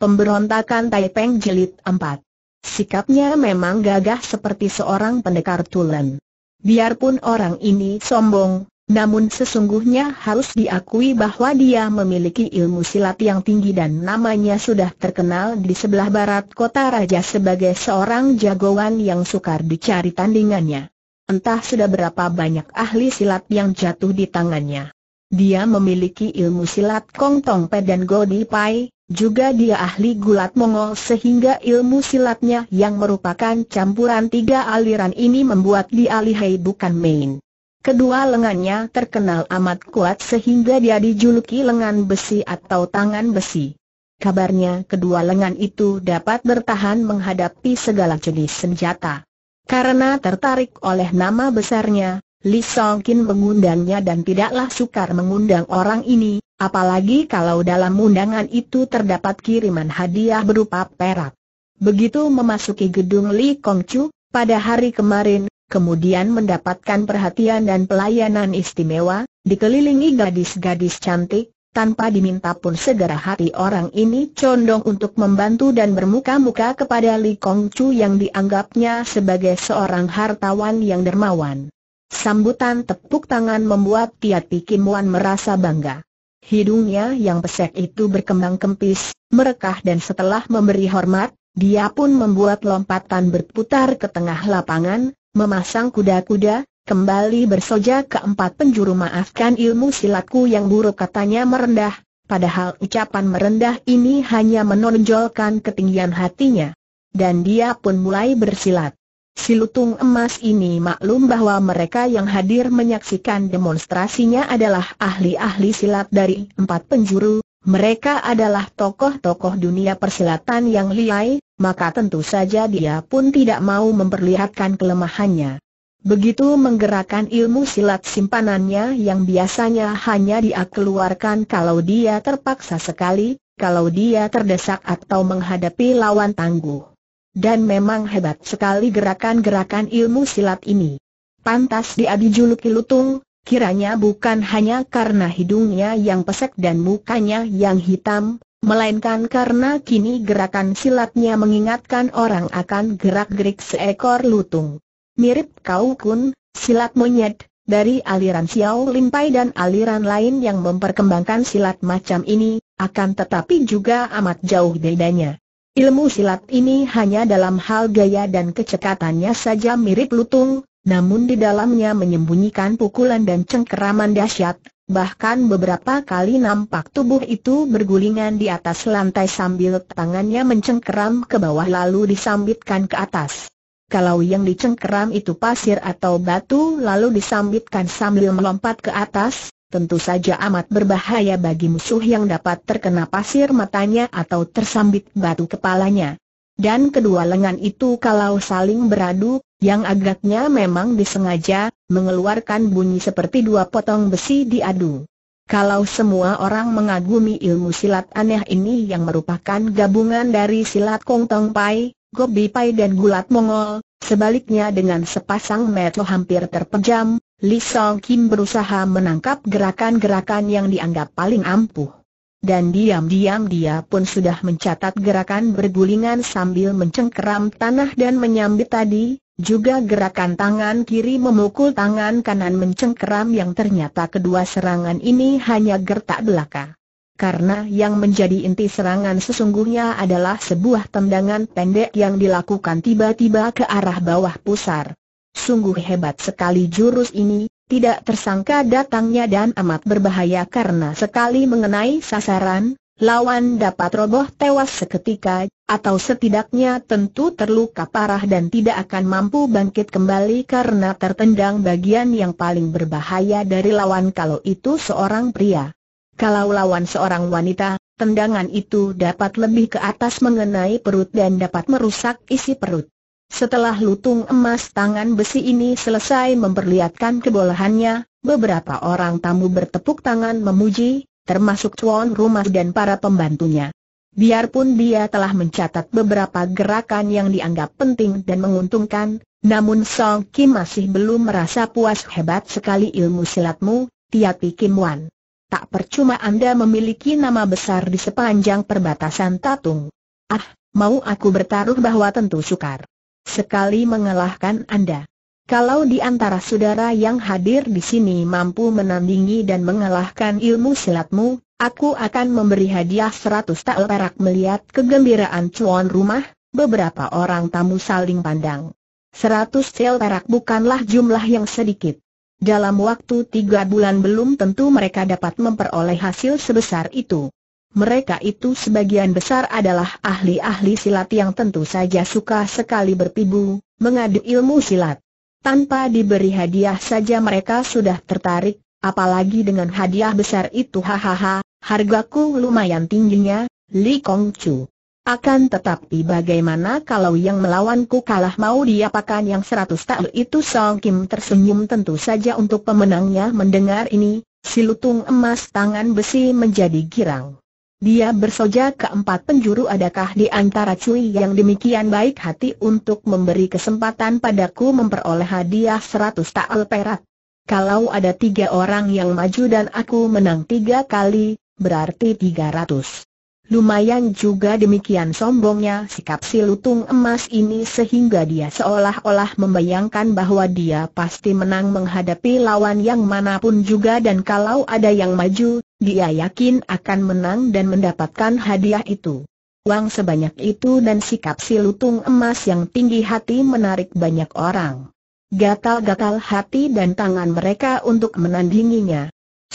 Pemberontakan Taipeng Jelit 4 Sikapnya memang gagah seperti seorang pendekar tulen. Biarpun orang ini sombong, namun sesungguhnya harus diakui bahwa dia memiliki ilmu silat yang tinggi dan namanya sudah terkenal di sebelah barat kota raja sebagai seorang jagoan yang sukar dicari tandingannya. Entah sudah berapa banyak ahli silat yang jatuh di tangannya. Dia memiliki ilmu silat Kong Tong Pe dan Godi Pai, juga dia ahli gulat Mongol sehingga ilmu silatnya yang merupakan campuran tiga aliran ini membuat dia lihai bukan main. Kedua lengannya terkenal amat kuat sehingga dia dijuluki lengan besi atau tangan besi. Kabarnya kedua lengan itu dapat bertahan menghadapi segala jenis senjata. Karena tertarik oleh nama besarnya, Li Songkin mengundangnya dan tidaklah sukar mengundang orang ini, Apalagi kalau dalam undangan itu terdapat kiriman hadiah berupa perak. Begitu memasuki gedung Li Kongcu, pada hari kemarin, kemudian mendapatkan perhatian dan pelayanan istimewa, dikelilingi gadis-gadis cantik, tanpa diminta pun segera hati orang ini condong untuk membantu dan bermuka-muka kepada Li Kongcu yang dianggapnya sebagai seorang hartawan yang dermawan. Sambutan tepuk tangan membuat Tiat Pikimuan merasa bangga. Hidungnya yang pesek itu berkembang kempis, merekah dan setelah memberi hormat, dia pun membuat lompatan berputar ke tengah lapangan, memasang kuda-kuda, kembali bersoja ke empat penjuru maafkan ilmu silatku yang buruk katanya merendah, padahal ucapan merendah ini hanya menonjolkan ketinggian hatinya. Dan dia pun mulai bersilat. Si lutung emas ini maklum bahwa mereka yang hadir menyaksikan demonstrasinya adalah ahli-ahli silat dari empat penjuru, mereka adalah tokoh-tokoh dunia persilatan yang liai, maka tentu saja dia pun tidak mau memperlihatkan kelemahannya. Begitu menggerakkan ilmu silat simpanannya yang biasanya hanya dia keluarkan kalau dia terpaksa sekali, kalau dia terdesak atau menghadapi lawan tangguh. Dan memang hebat sekali gerakan-gerakan ilmu silat ini. Pantas dia dijuluki lutung, kiranya bukan hanya karena hidungnya yang pesek dan mukanya yang hitam, melainkan karena kini gerakan silatnya mengingatkan orang akan gerak-gerik seekor lutung. Mirip kau kun, silat monyet, dari aliran Xiao Limpai dan aliran lain yang memperkembangkan silat macam ini, akan tetapi juga amat jauh bedanya. Ilmu silat ini hanya dalam hal gaya dan kecekatannya saja mirip lutung, namun di dalamnya menyembunyikan pukulan dan cengkeraman dahsyat, bahkan beberapa kali nampak tubuh itu bergulingan di atas lantai sambil tangannya mencengkeram ke bawah lalu disambitkan ke atas. Kalau yang dicengkeram itu pasir atau batu lalu disambitkan sambil melompat ke atas, tentu saja amat berbahaya bagi musuh yang dapat terkena pasir matanya atau tersambit batu kepalanya. Dan kedua lengan itu kalau saling beradu, yang agaknya memang disengaja, mengeluarkan bunyi seperti dua potong besi diadu. Kalau semua orang mengagumi ilmu silat aneh ini yang merupakan gabungan dari silat Kongtong Pai, Gobi Pai dan Gulat Mongol, sebaliknya dengan sepasang metu hampir terpejam, Li Song Kim berusaha menangkap gerakan-gerakan yang dianggap paling ampuh. Dan diam-diam dia pun sudah mencatat gerakan bergulingan sambil mencengkeram tanah dan menyambit tadi, juga gerakan tangan kiri memukul tangan kanan mencengkeram yang ternyata kedua serangan ini hanya gertak belaka. Karena yang menjadi inti serangan sesungguhnya adalah sebuah tendangan pendek yang dilakukan tiba-tiba ke arah bawah pusar. Sungguh hebat sekali jurus ini, tidak tersangka datangnya dan amat berbahaya karena sekali mengenai sasaran, lawan dapat roboh tewas seketika, atau setidaknya tentu terluka parah dan tidak akan mampu bangkit kembali karena tertendang bagian yang paling berbahaya dari lawan kalau itu seorang pria. Kalau lawan seorang wanita, tendangan itu dapat lebih ke atas mengenai perut dan dapat merusak isi perut. Setelah lutung emas tangan besi ini selesai memperlihatkan kebolehannya, beberapa orang tamu bertepuk tangan memuji, termasuk tuan rumah dan para pembantunya. Biarpun dia telah mencatat beberapa gerakan yang dianggap penting dan menguntungkan, namun Song Kim masih belum merasa puas hebat sekali ilmu silatmu, Tiati Kim Wan. Tak percuma Anda memiliki nama besar di sepanjang perbatasan Tatung. Ah, mau aku bertaruh bahwa tentu sukar sekali mengalahkan Anda. Kalau di antara saudara yang hadir di sini mampu menandingi dan mengalahkan ilmu silatmu, aku akan memberi hadiah 100 tael perak melihat kegembiraan cuan rumah, beberapa orang tamu saling pandang. 100 tael perak bukanlah jumlah yang sedikit. Dalam waktu tiga bulan belum tentu mereka dapat memperoleh hasil sebesar itu. Mereka itu sebagian besar adalah ahli-ahli silat yang tentu saja suka sekali berpibu, mengadu ilmu silat. Tanpa diberi hadiah saja mereka sudah tertarik, apalagi dengan hadiah besar itu hahaha, hargaku lumayan tingginya, Li Kong Chu. Akan tetapi bagaimana kalau yang melawanku kalah mau diapakan yang seratus tahun itu Song Kim tersenyum tentu saja untuk pemenangnya mendengar ini, si lutung emas tangan besi menjadi girang. Dia bersoja ke empat penjuru adakah di antara cuy yang demikian baik hati untuk memberi kesempatan padaku memperoleh hadiah seratus ta'al perak. Kalau ada tiga orang yang maju dan aku menang tiga kali, berarti tiga ratus. Lumayan juga demikian sombongnya sikap si lutung emas ini sehingga dia seolah-olah membayangkan bahwa dia pasti menang menghadapi lawan yang manapun juga dan kalau ada yang maju, dia yakin akan menang dan mendapatkan hadiah itu. Uang sebanyak itu dan sikap si lutung emas yang tinggi hati menarik banyak orang. Gatal-gatal hati dan tangan mereka untuk menandinginya.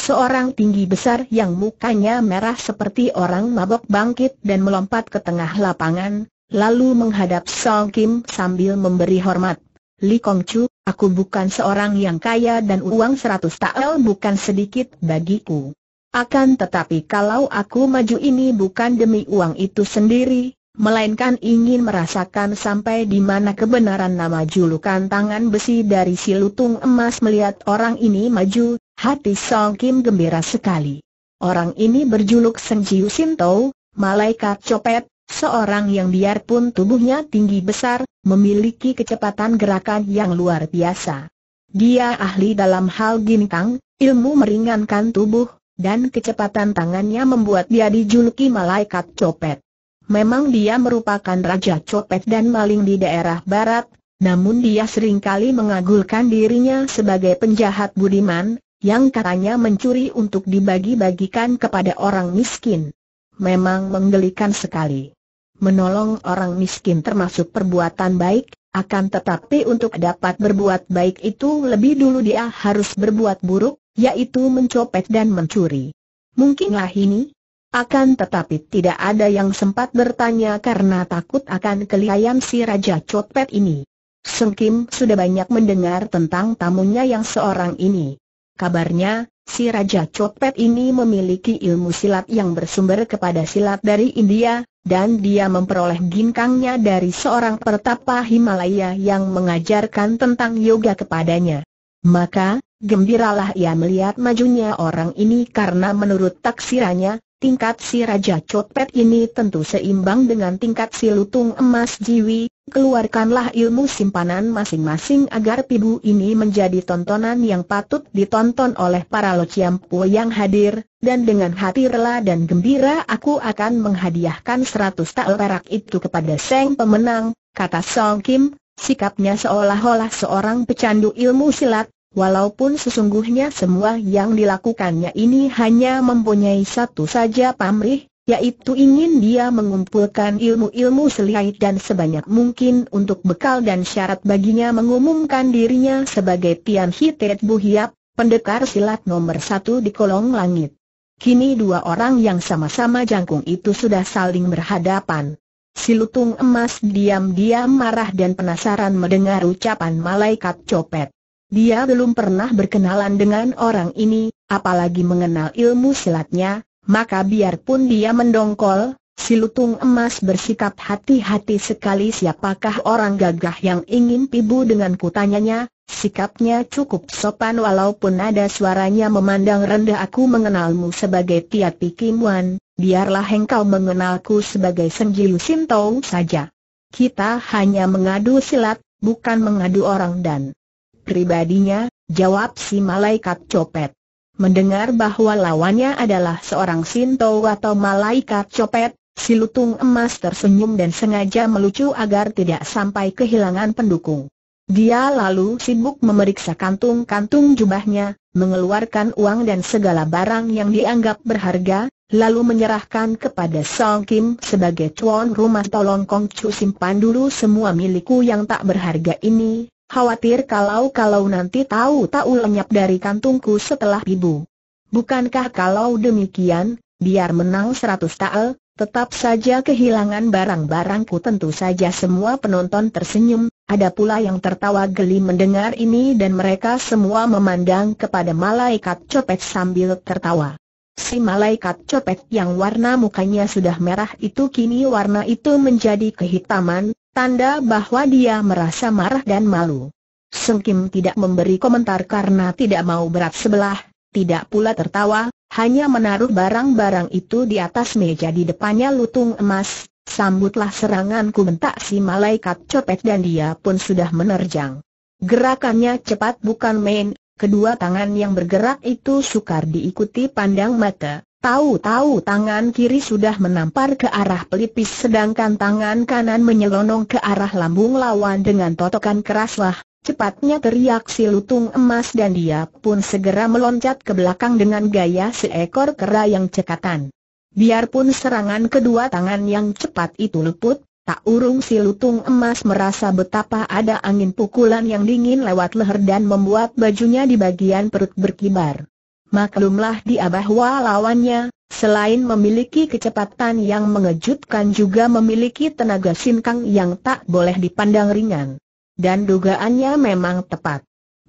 Seorang tinggi besar yang mukanya merah seperti orang mabok bangkit dan melompat ke tengah lapangan, lalu menghadap Song Kim sambil memberi hormat. Li Kong Chu, aku bukan seorang yang kaya dan uang seratus tael bukan sedikit bagiku. Akan tetapi kalau aku maju ini bukan demi uang itu sendiri, melainkan ingin merasakan sampai di mana kebenaran nama julukan tangan besi dari si lutung emas melihat orang ini maju, Hati Song Kim gembira sekali. Orang ini berjuluk Seng Jiu Sinto, malaikat copet, seorang yang biarpun tubuhnya tinggi besar, memiliki kecepatan gerakan yang luar biasa. Dia ahli dalam hal gintang, ilmu meringankan tubuh, dan kecepatan tangannya membuat dia dijuluki malaikat copet. Memang dia merupakan raja copet dan maling di daerah barat, namun dia seringkali mengagulkan dirinya sebagai penjahat budiman, yang katanya mencuri untuk dibagi-bagikan kepada orang miskin. Memang menggelikan sekali. Menolong orang miskin termasuk perbuatan baik, akan tetapi untuk dapat berbuat baik itu lebih dulu dia harus berbuat buruk, yaitu mencopet dan mencuri. Mungkinlah ini, akan tetapi tidak ada yang sempat bertanya karena takut akan kelihayan si Raja Copet ini. Sengkim sudah banyak mendengar tentang tamunya yang seorang ini. Kabarnya, si Raja Copet ini memiliki ilmu silat yang bersumber kepada silat dari India, dan dia memperoleh ginkangnya dari seorang pertapa Himalaya yang mengajarkan tentang yoga kepadanya. Maka, gembiralah ia melihat majunya orang ini karena menurut taksirannya, tingkat si Raja Copet ini tentu seimbang dengan tingkat si Lutung Emas Jiwi, Keluarkanlah ilmu simpanan masing-masing agar pibu ini menjadi tontonan yang patut ditonton oleh para lociampu yang hadir, dan dengan hati rela dan gembira aku akan menghadiahkan seratus tael perak itu kepada Seng pemenang, kata Song Kim, sikapnya seolah-olah seorang pecandu ilmu silat, walaupun sesungguhnya semua yang dilakukannya ini hanya mempunyai satu saja pamrih, yaitu ingin dia mengumpulkan ilmu-ilmu seliait dan sebanyak mungkin untuk bekal dan syarat baginya mengumumkan dirinya sebagai Tian Hitet Buhiap, pendekar silat nomor satu di kolong langit. Kini dua orang yang sama-sama jangkung itu sudah saling berhadapan. Si lutung emas diam-diam marah dan penasaran mendengar ucapan malaikat copet. Dia belum pernah berkenalan dengan orang ini, apalagi mengenal ilmu silatnya, maka biarpun dia mendongkol, si lutung emas bersikap hati-hati sekali siapakah orang gagah yang ingin pibu dengan kutanyanya, sikapnya cukup sopan walaupun ada suaranya memandang rendah aku mengenalmu sebagai Tiati Wan, biarlah engkau mengenalku sebagai Senjiu Sintong saja. Kita hanya mengadu silat, bukan mengadu orang dan pribadinya, jawab si malaikat copet. Mendengar bahwa lawannya adalah seorang Sinto atau malaikat copet, si lutung emas tersenyum dan sengaja melucu agar tidak sampai kehilangan pendukung. Dia lalu sibuk memeriksa kantung-kantung jubahnya, mengeluarkan uang dan segala barang yang dianggap berharga, lalu menyerahkan kepada Song Kim sebagai tuan rumah tolong kongcu simpan dulu semua milikku yang tak berharga ini, Khawatir kalau-kalau nanti tahu-tahu lenyap dari kantungku setelah ibu. Bukankah kalau demikian, biar menang seratus tael, tetap saja kehilangan barang-barangku tentu saja semua penonton tersenyum, ada pula yang tertawa geli mendengar ini dan mereka semua memandang kepada malaikat copet sambil tertawa. Si malaikat copet yang warna mukanya sudah merah itu kini warna itu menjadi kehitaman, tanda bahwa dia merasa marah dan malu. Seng Kim tidak memberi komentar karena tidak mau berat sebelah, tidak pula tertawa, hanya menaruh barang-barang itu di atas meja di depannya lutung emas, Sambutlah seranganku bentak si malaikat copet dan dia pun sudah menerjang. Gerakannya cepat bukan main, kedua tangan yang bergerak itu sukar diikuti pandang mata, Tahu-tahu tangan kiri sudah menampar ke arah pelipis sedangkan tangan kanan menyelonong ke arah lambung lawan dengan totokan keraslah. Cepatnya teriak si lutung emas dan dia pun segera meloncat ke belakang dengan gaya seekor kera yang cekatan. Biarpun serangan kedua tangan yang cepat itu luput, tak urung si lutung emas merasa betapa ada angin pukulan yang dingin lewat leher dan membuat bajunya di bagian perut berkibar. Maklumlah dia bahwa lawannya, selain memiliki kecepatan yang mengejutkan juga memiliki tenaga sinkang yang tak boleh dipandang ringan. Dan dugaannya memang tepat.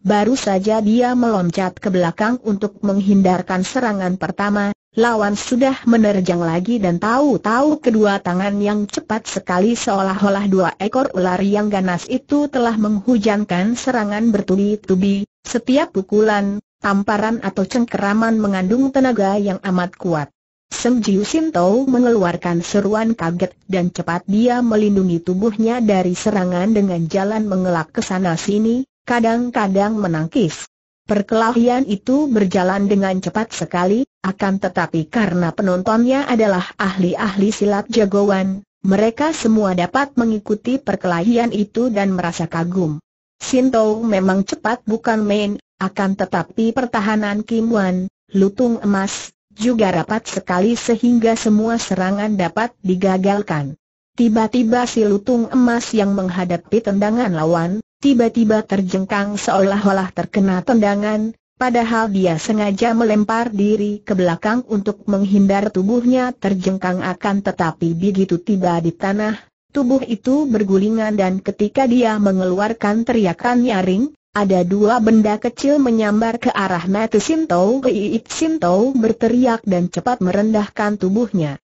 Baru saja dia meloncat ke belakang untuk menghindarkan serangan pertama, lawan sudah menerjang lagi dan tahu-tahu kedua tangan yang cepat sekali seolah-olah dua ekor ular yang ganas itu telah menghujankan serangan bertubi-tubi, setiap pukulan, tamparan atau cengkeraman mengandung tenaga yang amat kuat. Seng Jiu Sin mengeluarkan seruan kaget dan cepat dia melindungi tubuhnya dari serangan dengan jalan mengelak ke sana sini, kadang-kadang menangkis. Perkelahian itu berjalan dengan cepat sekali, akan tetapi karena penontonnya adalah ahli-ahli silat jagoan, mereka semua dapat mengikuti perkelahian itu dan merasa kagum. Sintou memang cepat bukan main, akan tetapi pertahanan Kim Wan, lutung emas, juga rapat sekali sehingga semua serangan dapat digagalkan. Tiba-tiba si lutung emas yang menghadapi tendangan lawan, tiba-tiba terjengkang seolah-olah terkena tendangan, padahal dia sengaja melempar diri ke belakang untuk menghindar tubuhnya terjengkang akan tetapi begitu tiba di tanah, tubuh itu bergulingan dan ketika dia mengeluarkan teriakan nyaring, ada dua benda kecil menyambar ke arah mata Sinto Iit Sinto berteriak dan cepat merendahkan tubuhnya.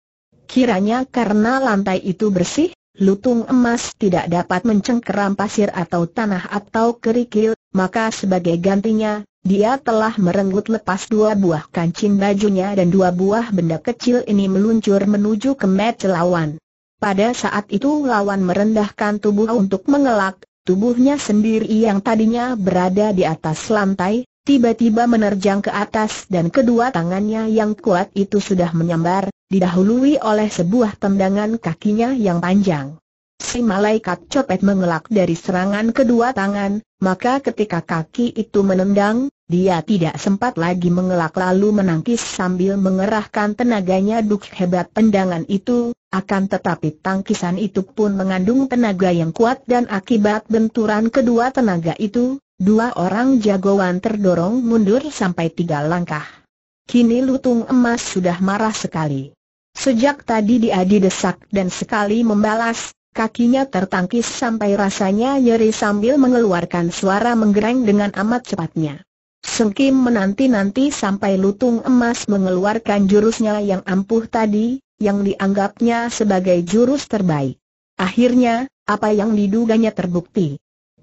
Kiranya karena lantai itu bersih, lutung emas tidak dapat mencengkeram pasir atau tanah atau kerikil, maka sebagai gantinya, dia telah merenggut lepas dua buah kancing bajunya dan dua buah benda kecil ini meluncur menuju ke mata lawan. Pada saat itu lawan merendahkan tubuh untuk mengelak, Tubuhnya sendiri yang tadinya berada di atas lantai, tiba-tiba menerjang ke atas dan kedua tangannya yang kuat itu sudah menyambar, didahului oleh sebuah tendangan kakinya yang panjang. Si malaikat copet mengelak dari serangan kedua tangan, maka ketika kaki itu menendang, dia tidak sempat lagi mengelak lalu menangkis sambil mengerahkan tenaganya duk hebat tendangan itu, akan tetapi tangkisan itu pun mengandung tenaga yang kuat dan akibat benturan kedua tenaga itu, dua orang jagoan terdorong mundur sampai tiga langkah. Kini lutung emas sudah marah sekali. Sejak tadi dia didesak dan sekali membalas, kakinya tertangkis sampai rasanya nyeri sambil mengeluarkan suara menggereng dengan amat cepatnya. Sengkim menanti-nanti sampai lutung emas mengeluarkan jurusnya yang ampuh tadi, yang dianggapnya sebagai jurus terbaik. Akhirnya, apa yang diduganya terbukti.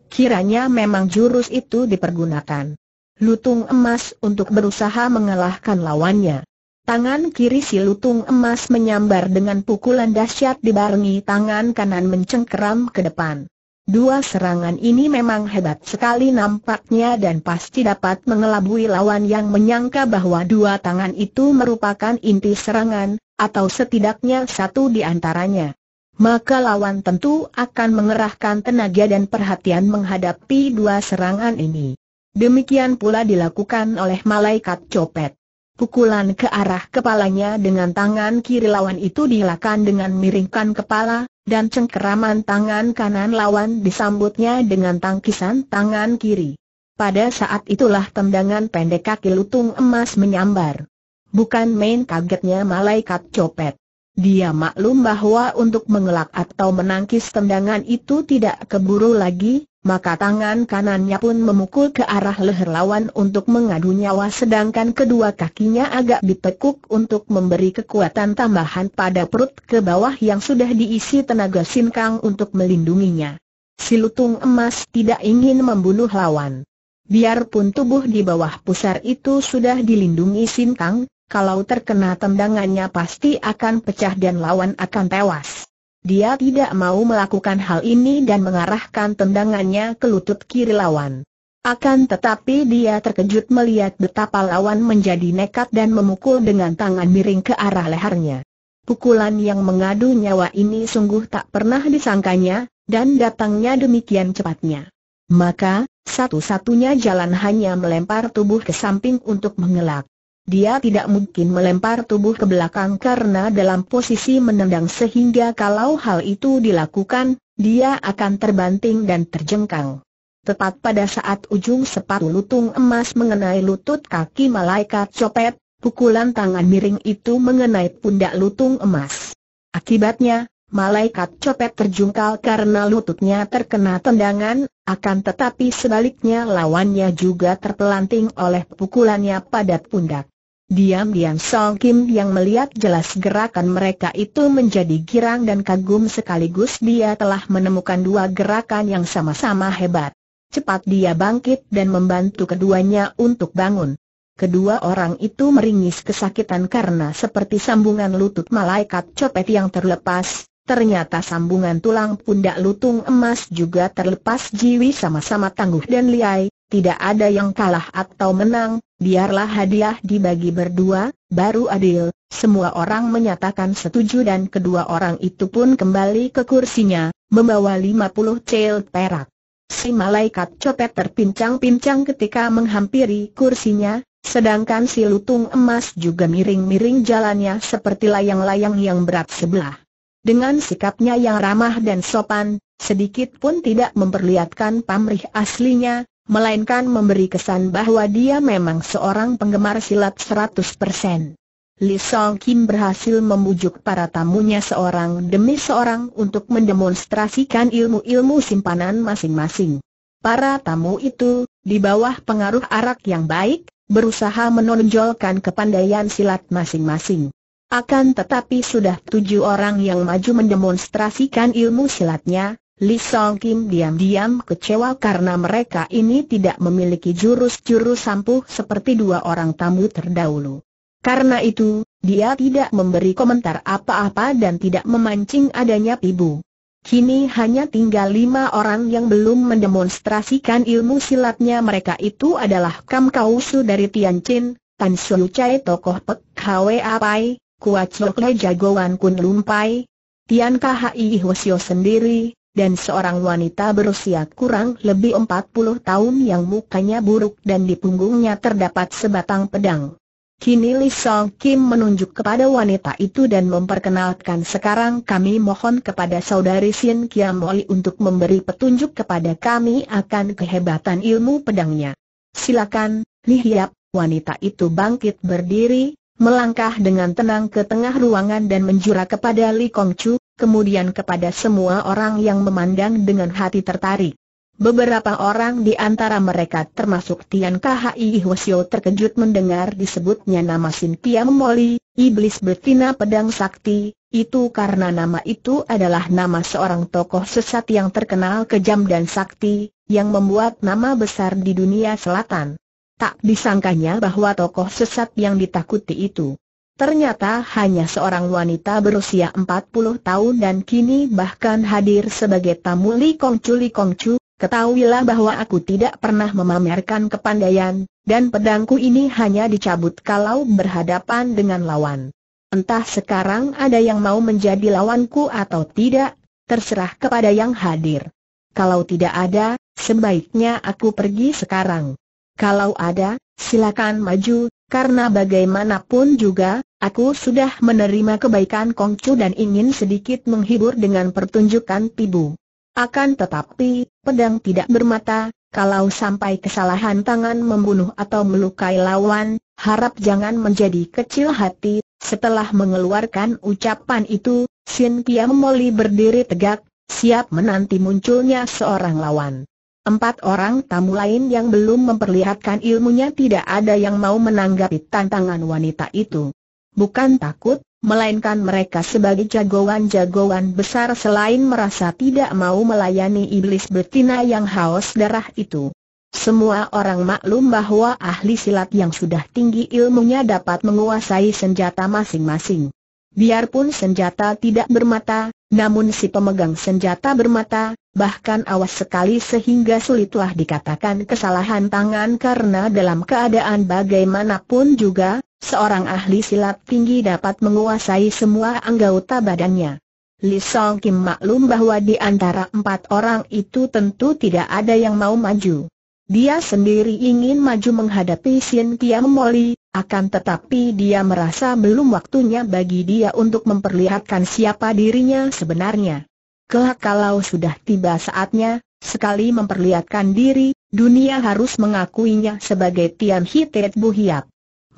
Kiranya memang jurus itu dipergunakan. Lutung emas untuk berusaha mengalahkan lawannya. Tangan kiri si lutung emas menyambar dengan pukulan dahsyat dibarengi tangan kanan mencengkeram ke depan. Dua serangan ini memang hebat sekali nampaknya dan pasti dapat mengelabui lawan yang menyangka bahwa dua tangan itu merupakan inti serangan, atau setidaknya satu di antaranya. Maka lawan tentu akan mengerahkan tenaga dan perhatian menghadapi dua serangan ini. Demikian pula dilakukan oleh malaikat copet. Pukulan ke arah kepalanya dengan tangan kiri lawan itu dilakukan dengan miringkan kepala, dan cengkeraman tangan kanan lawan disambutnya dengan tangkisan tangan kiri. Pada saat itulah tendangan pendek kaki lutung emas menyambar. Bukan main kagetnya malaikat copet. Dia maklum bahwa untuk mengelak atau menangkis tendangan itu tidak keburu lagi, maka tangan kanannya pun memukul ke arah leher lawan untuk mengadu nyawa sedangkan kedua kakinya agak ditekuk untuk memberi kekuatan tambahan pada perut ke bawah yang sudah diisi tenaga sinkang untuk melindunginya. Si lutung emas tidak ingin membunuh lawan. Biarpun tubuh di bawah pusar itu sudah dilindungi sinkang, kalau terkena tendangannya pasti akan pecah dan lawan akan tewas. Dia tidak mau melakukan hal ini dan mengarahkan tendangannya ke lutut kiri lawan. Akan tetapi dia terkejut melihat betapa lawan menjadi nekat dan memukul dengan tangan miring ke arah lehernya. Pukulan yang mengadu nyawa ini sungguh tak pernah disangkanya, dan datangnya demikian cepatnya. Maka, satu-satunya jalan hanya melempar tubuh ke samping untuk mengelak. Dia tidak mungkin melempar tubuh ke belakang karena dalam posisi menendang sehingga kalau hal itu dilakukan, dia akan terbanting dan terjengkang. Tepat pada saat ujung sepatu lutung emas mengenai lutut kaki malaikat copet, pukulan tangan miring itu mengenai pundak lutung emas. Akibatnya, malaikat copet terjungkal karena lututnya terkena tendangan, akan tetapi sebaliknya lawannya juga terpelanting oleh pukulannya pada pundak. Diam-diam Song Kim yang melihat jelas gerakan mereka itu menjadi girang dan kagum sekaligus dia telah menemukan dua gerakan yang sama-sama hebat. Cepat dia bangkit dan membantu keduanya untuk bangun. Kedua orang itu meringis kesakitan karena seperti sambungan lutut malaikat copet yang terlepas, ternyata sambungan tulang pundak lutung emas juga terlepas jiwi sama-sama tangguh dan liai, tidak ada yang kalah atau menang, biarlah hadiah dibagi berdua, baru adil, semua orang menyatakan setuju dan kedua orang itu pun kembali ke kursinya, membawa 50 cel perak. Si malaikat copet terpincang-pincang ketika menghampiri kursinya, sedangkan si lutung emas juga miring-miring jalannya seperti layang-layang yang berat sebelah. Dengan sikapnya yang ramah dan sopan, sedikit pun tidak memperlihatkan pamrih aslinya, melainkan memberi kesan bahwa dia memang seorang penggemar silat 100%. Li Song Kim berhasil membujuk para tamunya seorang demi seorang untuk mendemonstrasikan ilmu-ilmu simpanan masing-masing. Para tamu itu, di bawah pengaruh arak yang baik, berusaha menonjolkan kepandaian silat masing-masing. Akan tetapi sudah tujuh orang yang maju mendemonstrasikan ilmu silatnya, Li Song Kim diam-diam kecewa karena mereka ini tidak memiliki jurus-jurus sampuh seperti dua orang tamu terdahulu. Karena itu, dia tidak memberi komentar apa-apa dan tidak memancing adanya pibu. Kini hanya tinggal lima orang yang belum mendemonstrasikan ilmu silatnya mereka itu adalah Kam Su dari Tian Tianjin, Tan Su Chai tokoh Pek Hwe Apai, Kuat Chok Le jagoan Kun Lumpai, Tian Kha Khi Hwasyo sendiri, dan seorang wanita berusia kurang lebih 40 tahun yang mukanya buruk dan di punggungnya terdapat sebatang pedang. Kini Li Song Kim menunjuk kepada wanita itu dan memperkenalkan sekarang kami mohon kepada saudari Sin Kiam Moi untuk memberi petunjuk kepada kami akan kehebatan ilmu pedangnya. Silakan, Li Hiap, wanita itu bangkit berdiri, melangkah dengan tenang ke tengah ruangan dan menjura kepada Li Kong Chu, kemudian kepada semua orang yang memandang dengan hati tertarik. Beberapa orang di antara mereka termasuk Tian Khi Hwasyo terkejut mendengar disebutnya nama Sintia Moli, iblis betina pedang sakti, itu karena nama itu adalah nama seorang tokoh sesat yang terkenal kejam dan sakti, yang membuat nama besar di dunia selatan. Tak disangkanya bahwa tokoh sesat yang ditakuti itu Ternyata hanya seorang wanita berusia 40 tahun dan kini bahkan hadir sebagai tamu Li Kongcu Li Kongcu, ketahuilah bahwa aku tidak pernah memamerkan kepandaian, dan pedangku ini hanya dicabut kalau berhadapan dengan lawan. Entah sekarang ada yang mau menjadi lawanku atau tidak, terserah kepada yang hadir. Kalau tidak ada, sebaiknya aku pergi sekarang. Kalau ada, silakan maju, karena bagaimanapun juga, aku sudah menerima kebaikan Kongcu dan ingin sedikit menghibur dengan pertunjukan pibu. Akan tetapi, pedang tidak bermata, kalau sampai kesalahan tangan membunuh atau melukai lawan, harap jangan menjadi kecil hati. Setelah mengeluarkan ucapan itu, Sin Moli berdiri tegak, siap menanti munculnya seorang lawan. Empat orang tamu lain yang belum memperlihatkan ilmunya tidak ada yang mau menanggapi tantangan wanita itu. Bukan takut, melainkan mereka sebagai jagoan-jagoan besar selain merasa tidak mau melayani iblis betina yang haus darah itu. Semua orang maklum bahwa ahli silat yang sudah tinggi ilmunya dapat menguasai senjata masing-masing. Biarpun senjata tidak bermata, namun si pemegang senjata bermata, bahkan awas sekali sehingga sulitlah dikatakan kesalahan tangan karena dalam keadaan bagaimanapun juga, seorang ahli silat tinggi dapat menguasai semua anggota badannya. Li Song Kim maklum bahwa di antara empat orang itu tentu tidak ada yang mau maju. Dia sendiri ingin maju menghadapi Sien Kiam Moli, akan tetapi dia merasa belum waktunya bagi dia untuk memperlihatkan siapa dirinya sebenarnya. Kelak kalau sudah tiba saatnya, sekali memperlihatkan diri, dunia harus mengakuinya sebagai Tian Hitet Buhiap.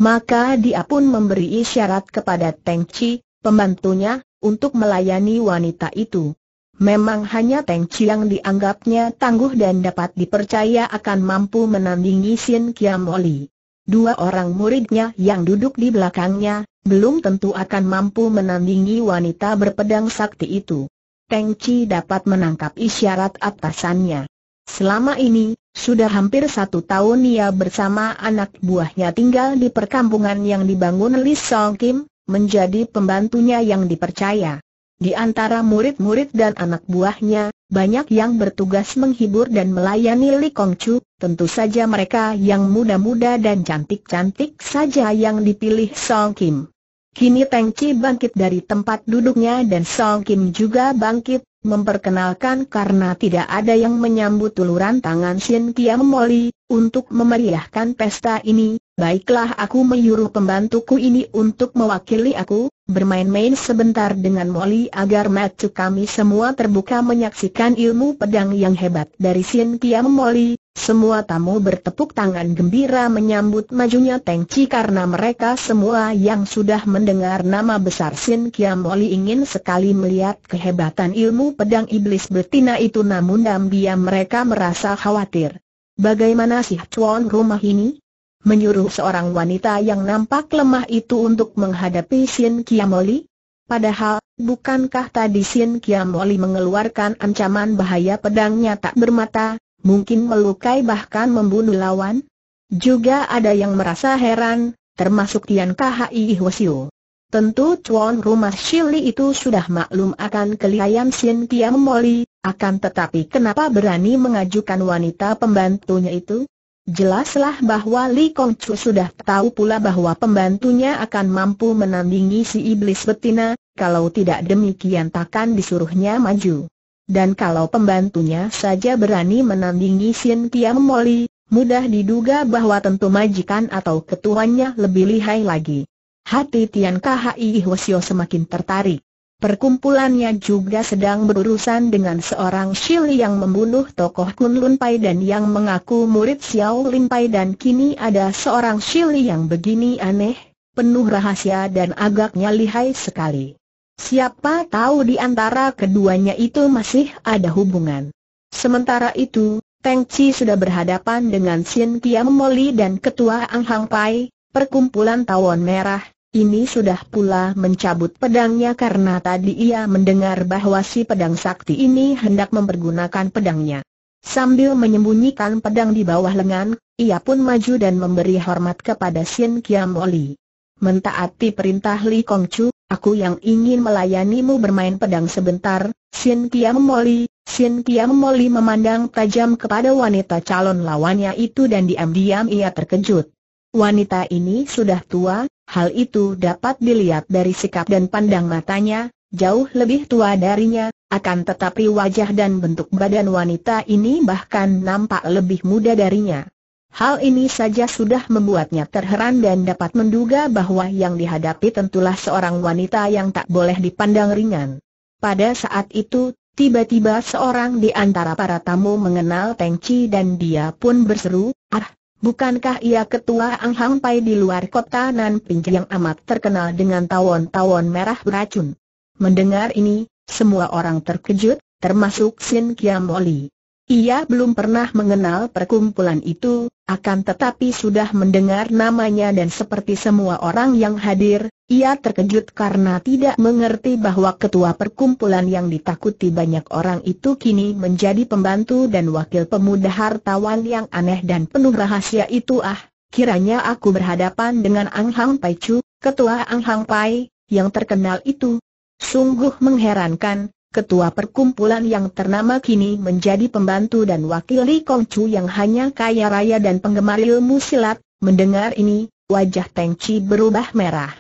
Maka dia pun memberi isyarat kepada Teng Chi, pembantunya, untuk melayani wanita itu. Memang hanya Teng Chi yang dianggapnya tangguh dan dapat dipercaya akan mampu menandingi Sin Kiam Oli dua orang muridnya yang duduk di belakangnya, belum tentu akan mampu menandingi wanita berpedang sakti itu. Teng Chi dapat menangkap isyarat atasannya. Selama ini, sudah hampir satu tahun ia bersama anak buahnya tinggal di perkampungan yang dibangun Lee Song Kim, menjadi pembantunya yang dipercaya. Di antara murid-murid dan anak buahnya, banyak yang bertugas menghibur dan melayani Li Kong Chu, tentu saja mereka yang muda-muda dan cantik-cantik saja yang dipilih Song Kim. Kini Teng Chi bangkit dari tempat duduknya dan Song Kim juga bangkit, memperkenalkan karena tidak ada yang menyambut tuluran tangan Shin Kiam Moli, untuk memeriahkan pesta ini, baiklah aku menyuruh pembantuku ini untuk mewakili aku, bermain-main sebentar dengan Molly agar mata kami semua terbuka menyaksikan ilmu pedang yang hebat dari Sin Piam Molly. Semua tamu bertepuk tangan gembira menyambut majunya Teng Chi karena mereka semua yang sudah mendengar nama besar Sin Kiam Molly ingin sekali melihat kehebatan ilmu pedang iblis betina itu namun diam mereka merasa khawatir. Bagaimana sih cuan rumah ini? menyuruh seorang wanita yang nampak lemah itu untuk menghadapi Sin Kiamoli? Padahal, bukankah tadi Sin Kiamoli mengeluarkan ancaman bahaya pedangnya tak bermata, mungkin melukai bahkan membunuh lawan? Juga ada yang merasa heran, termasuk Tian Khai Hwasyu. Tentu tuan rumah Shili itu sudah maklum akan kelihayan Sin Kiamoli, akan tetapi kenapa berani mengajukan wanita pembantunya itu? Jelaslah bahwa Li Chu sudah tahu pula bahwa pembantunya akan mampu menandingi si iblis betina, kalau tidak demikian takkan disuruhnya maju. Dan kalau pembantunya saja berani menandingi Sin Tiam Moli, mudah diduga bahwa tentu majikan atau ketuanya lebih lihai lagi. Hati Tian Khi Hwasyo semakin tertarik. Perkumpulannya juga sedang berurusan dengan seorang Shil yang membunuh tokoh Kunlun Pai dan yang mengaku murid Xiao Lin Pai dan kini ada seorang Shil yang begini aneh, penuh rahasia dan agaknya lihai sekali. Siapa tahu di antara keduanya itu masih ada hubungan. Sementara itu, Teng Chi sudah berhadapan dengan Sin Kiam Moli dan Ketua Ang Hang Pai, perkumpulan Tawon Merah, ini sudah pula mencabut pedangnya karena tadi ia mendengar bahwa si pedang sakti ini hendak mempergunakan pedangnya. Sambil menyembunyikan pedang di bawah lengan, ia pun maju dan memberi hormat kepada Sien Kiam Oli. Mentaati perintah Li Kong Chu, aku yang ingin melayanimu bermain pedang sebentar, Sien Kiam Oli, Sien Kiam Oli memandang tajam kepada wanita calon lawannya itu dan diam-diam ia terkejut. Wanita ini sudah tua, Hal itu dapat dilihat dari sikap dan pandang matanya, jauh lebih tua darinya, akan tetapi wajah dan bentuk badan wanita ini bahkan nampak lebih muda darinya. Hal ini saja sudah membuatnya terheran dan dapat menduga bahwa yang dihadapi tentulah seorang wanita yang tak boleh dipandang ringan. Pada saat itu, tiba-tiba seorang di antara para tamu mengenal Peng dan dia pun berseru, Bukankah ia ketua Ang Hang Pai di luar kota nan Ping yang amat terkenal dengan tawon-tawon merah beracun? Mendengar ini, semua orang terkejut, termasuk Sin Kiam Oli. Ia belum pernah mengenal perkumpulan itu, akan tetapi sudah mendengar namanya dan seperti semua orang yang hadir, ia terkejut karena tidak mengerti bahwa ketua perkumpulan yang ditakuti banyak orang itu kini menjadi pembantu dan wakil pemuda hartawan yang aneh dan penuh rahasia itu ah, kiranya aku berhadapan dengan Ang Hang Pai Chu, ketua Ang Hang Pai, yang terkenal itu. Sungguh mengherankan, ketua perkumpulan yang ternama kini menjadi pembantu dan wakil Li Kong Chu yang hanya kaya raya dan penggemar ilmu silat, mendengar ini, wajah Teng Chi berubah merah.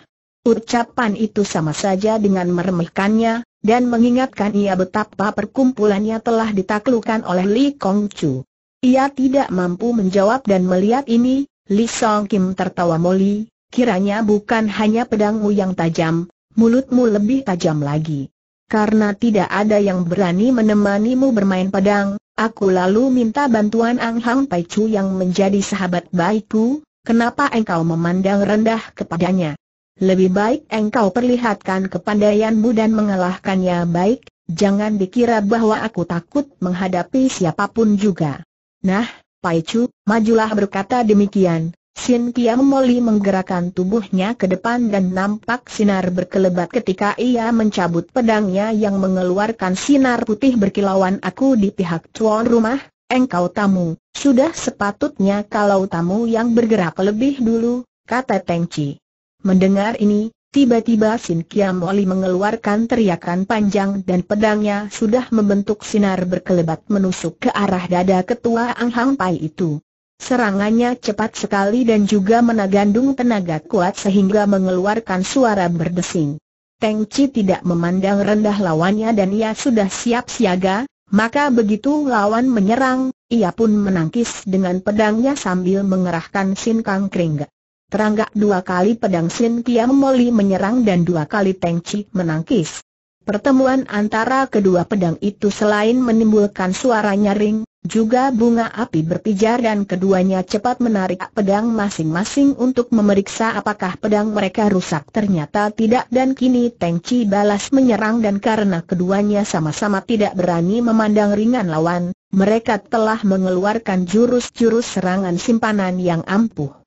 Ucapan itu sama saja dengan meremehkannya, dan mengingatkan ia betapa perkumpulannya telah ditaklukkan oleh Li Kong Chu. Ia tidak mampu menjawab dan melihat ini, Li Song Kim tertawa moli, kiranya bukan hanya pedangmu yang tajam, mulutmu lebih tajam lagi. Karena tidak ada yang berani menemanimu bermain pedang, aku lalu minta bantuan Ang Hang Pai Chu yang menjadi sahabat baikku, kenapa engkau memandang rendah kepadanya? Lebih baik engkau perlihatkan kepandaianmu dan mengalahkannya baik, jangan dikira bahwa aku takut menghadapi siapapun juga. Nah, Pai Chu, majulah berkata demikian. Sin Kiam Moli menggerakkan tubuhnya ke depan dan nampak sinar berkelebat ketika ia mencabut pedangnya yang mengeluarkan sinar putih berkilauan aku di pihak tuan rumah, engkau tamu, sudah sepatutnya kalau tamu yang bergerak lebih dulu, kata Teng Chi. Mendengar ini, tiba-tiba Sin Kiam Oli mengeluarkan teriakan panjang dan pedangnya sudah membentuk sinar berkelebat menusuk ke arah dada ketua Ang Hang Pai itu. Serangannya cepat sekali dan juga menagandung tenaga kuat sehingga mengeluarkan suara berdesing. Teng Chi tidak memandang rendah lawannya dan ia sudah siap siaga, maka begitu lawan menyerang, ia pun menangkis dengan pedangnya sambil mengerahkan Sin Kang Kringga. Teranggak dua kali pedang Sin Kiam Moli menyerang dan dua kali Teng Chi menangkis. Pertemuan antara kedua pedang itu selain menimbulkan suara nyaring, juga bunga api berpijar dan keduanya cepat menarik pedang masing-masing untuk memeriksa apakah pedang mereka rusak ternyata tidak dan kini Teng Chi balas menyerang dan karena keduanya sama-sama tidak berani memandang ringan lawan, mereka telah mengeluarkan jurus-jurus serangan simpanan yang ampuh.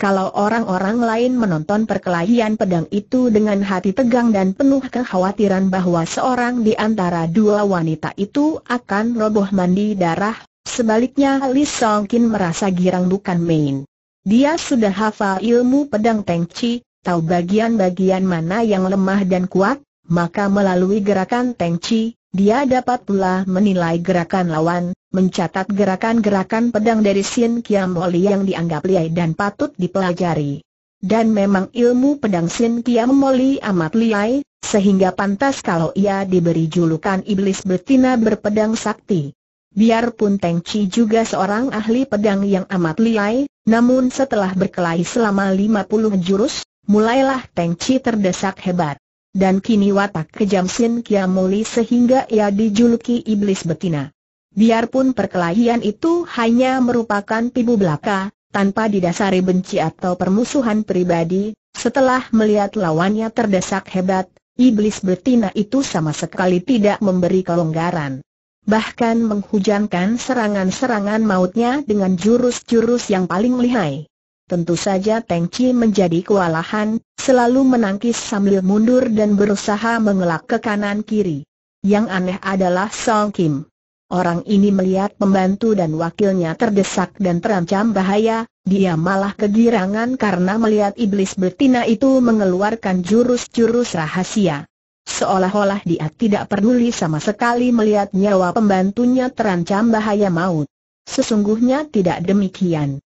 Kalau orang-orang lain menonton perkelahian pedang itu dengan hati tegang dan penuh kekhawatiran bahwa seorang di antara dua wanita itu akan roboh mandi darah, sebaliknya Li Kin merasa girang bukan main. Dia sudah hafal ilmu pedang Teng Chi, tahu bagian-bagian mana yang lemah dan kuat, maka melalui gerakan Teng Chi, dia dapat pula menilai gerakan lawan, mencatat gerakan-gerakan pedang dari Sin Kiam Moli yang dianggap liai dan patut dipelajari. Dan memang ilmu pedang Sin Kiam Moli amat liai, sehingga pantas kalau ia diberi julukan iblis betina berpedang sakti. Biarpun Teng Chi juga seorang ahli pedang yang amat liai, namun setelah berkelahi selama 50 jurus, mulailah Teng Chi terdesak hebat dan kini watak kejam Sin Kiamuli sehingga ia dijuluki Iblis Betina. Biarpun perkelahian itu hanya merupakan pibu belaka, tanpa didasari benci atau permusuhan pribadi, setelah melihat lawannya terdesak hebat, Iblis Betina itu sama sekali tidak memberi kelonggaran. Bahkan menghujankan serangan-serangan mautnya dengan jurus-jurus yang paling lihai. Tentu saja Teng Chi menjadi kewalahan, selalu menangkis sambil mundur dan berusaha mengelak ke kanan kiri. Yang aneh adalah Song Kim. Orang ini melihat pembantu dan wakilnya terdesak dan terancam bahaya, dia malah kegirangan karena melihat iblis betina itu mengeluarkan jurus-jurus rahasia. Seolah-olah dia tidak peduli sama sekali melihat nyawa pembantunya terancam bahaya maut. Sesungguhnya tidak demikian.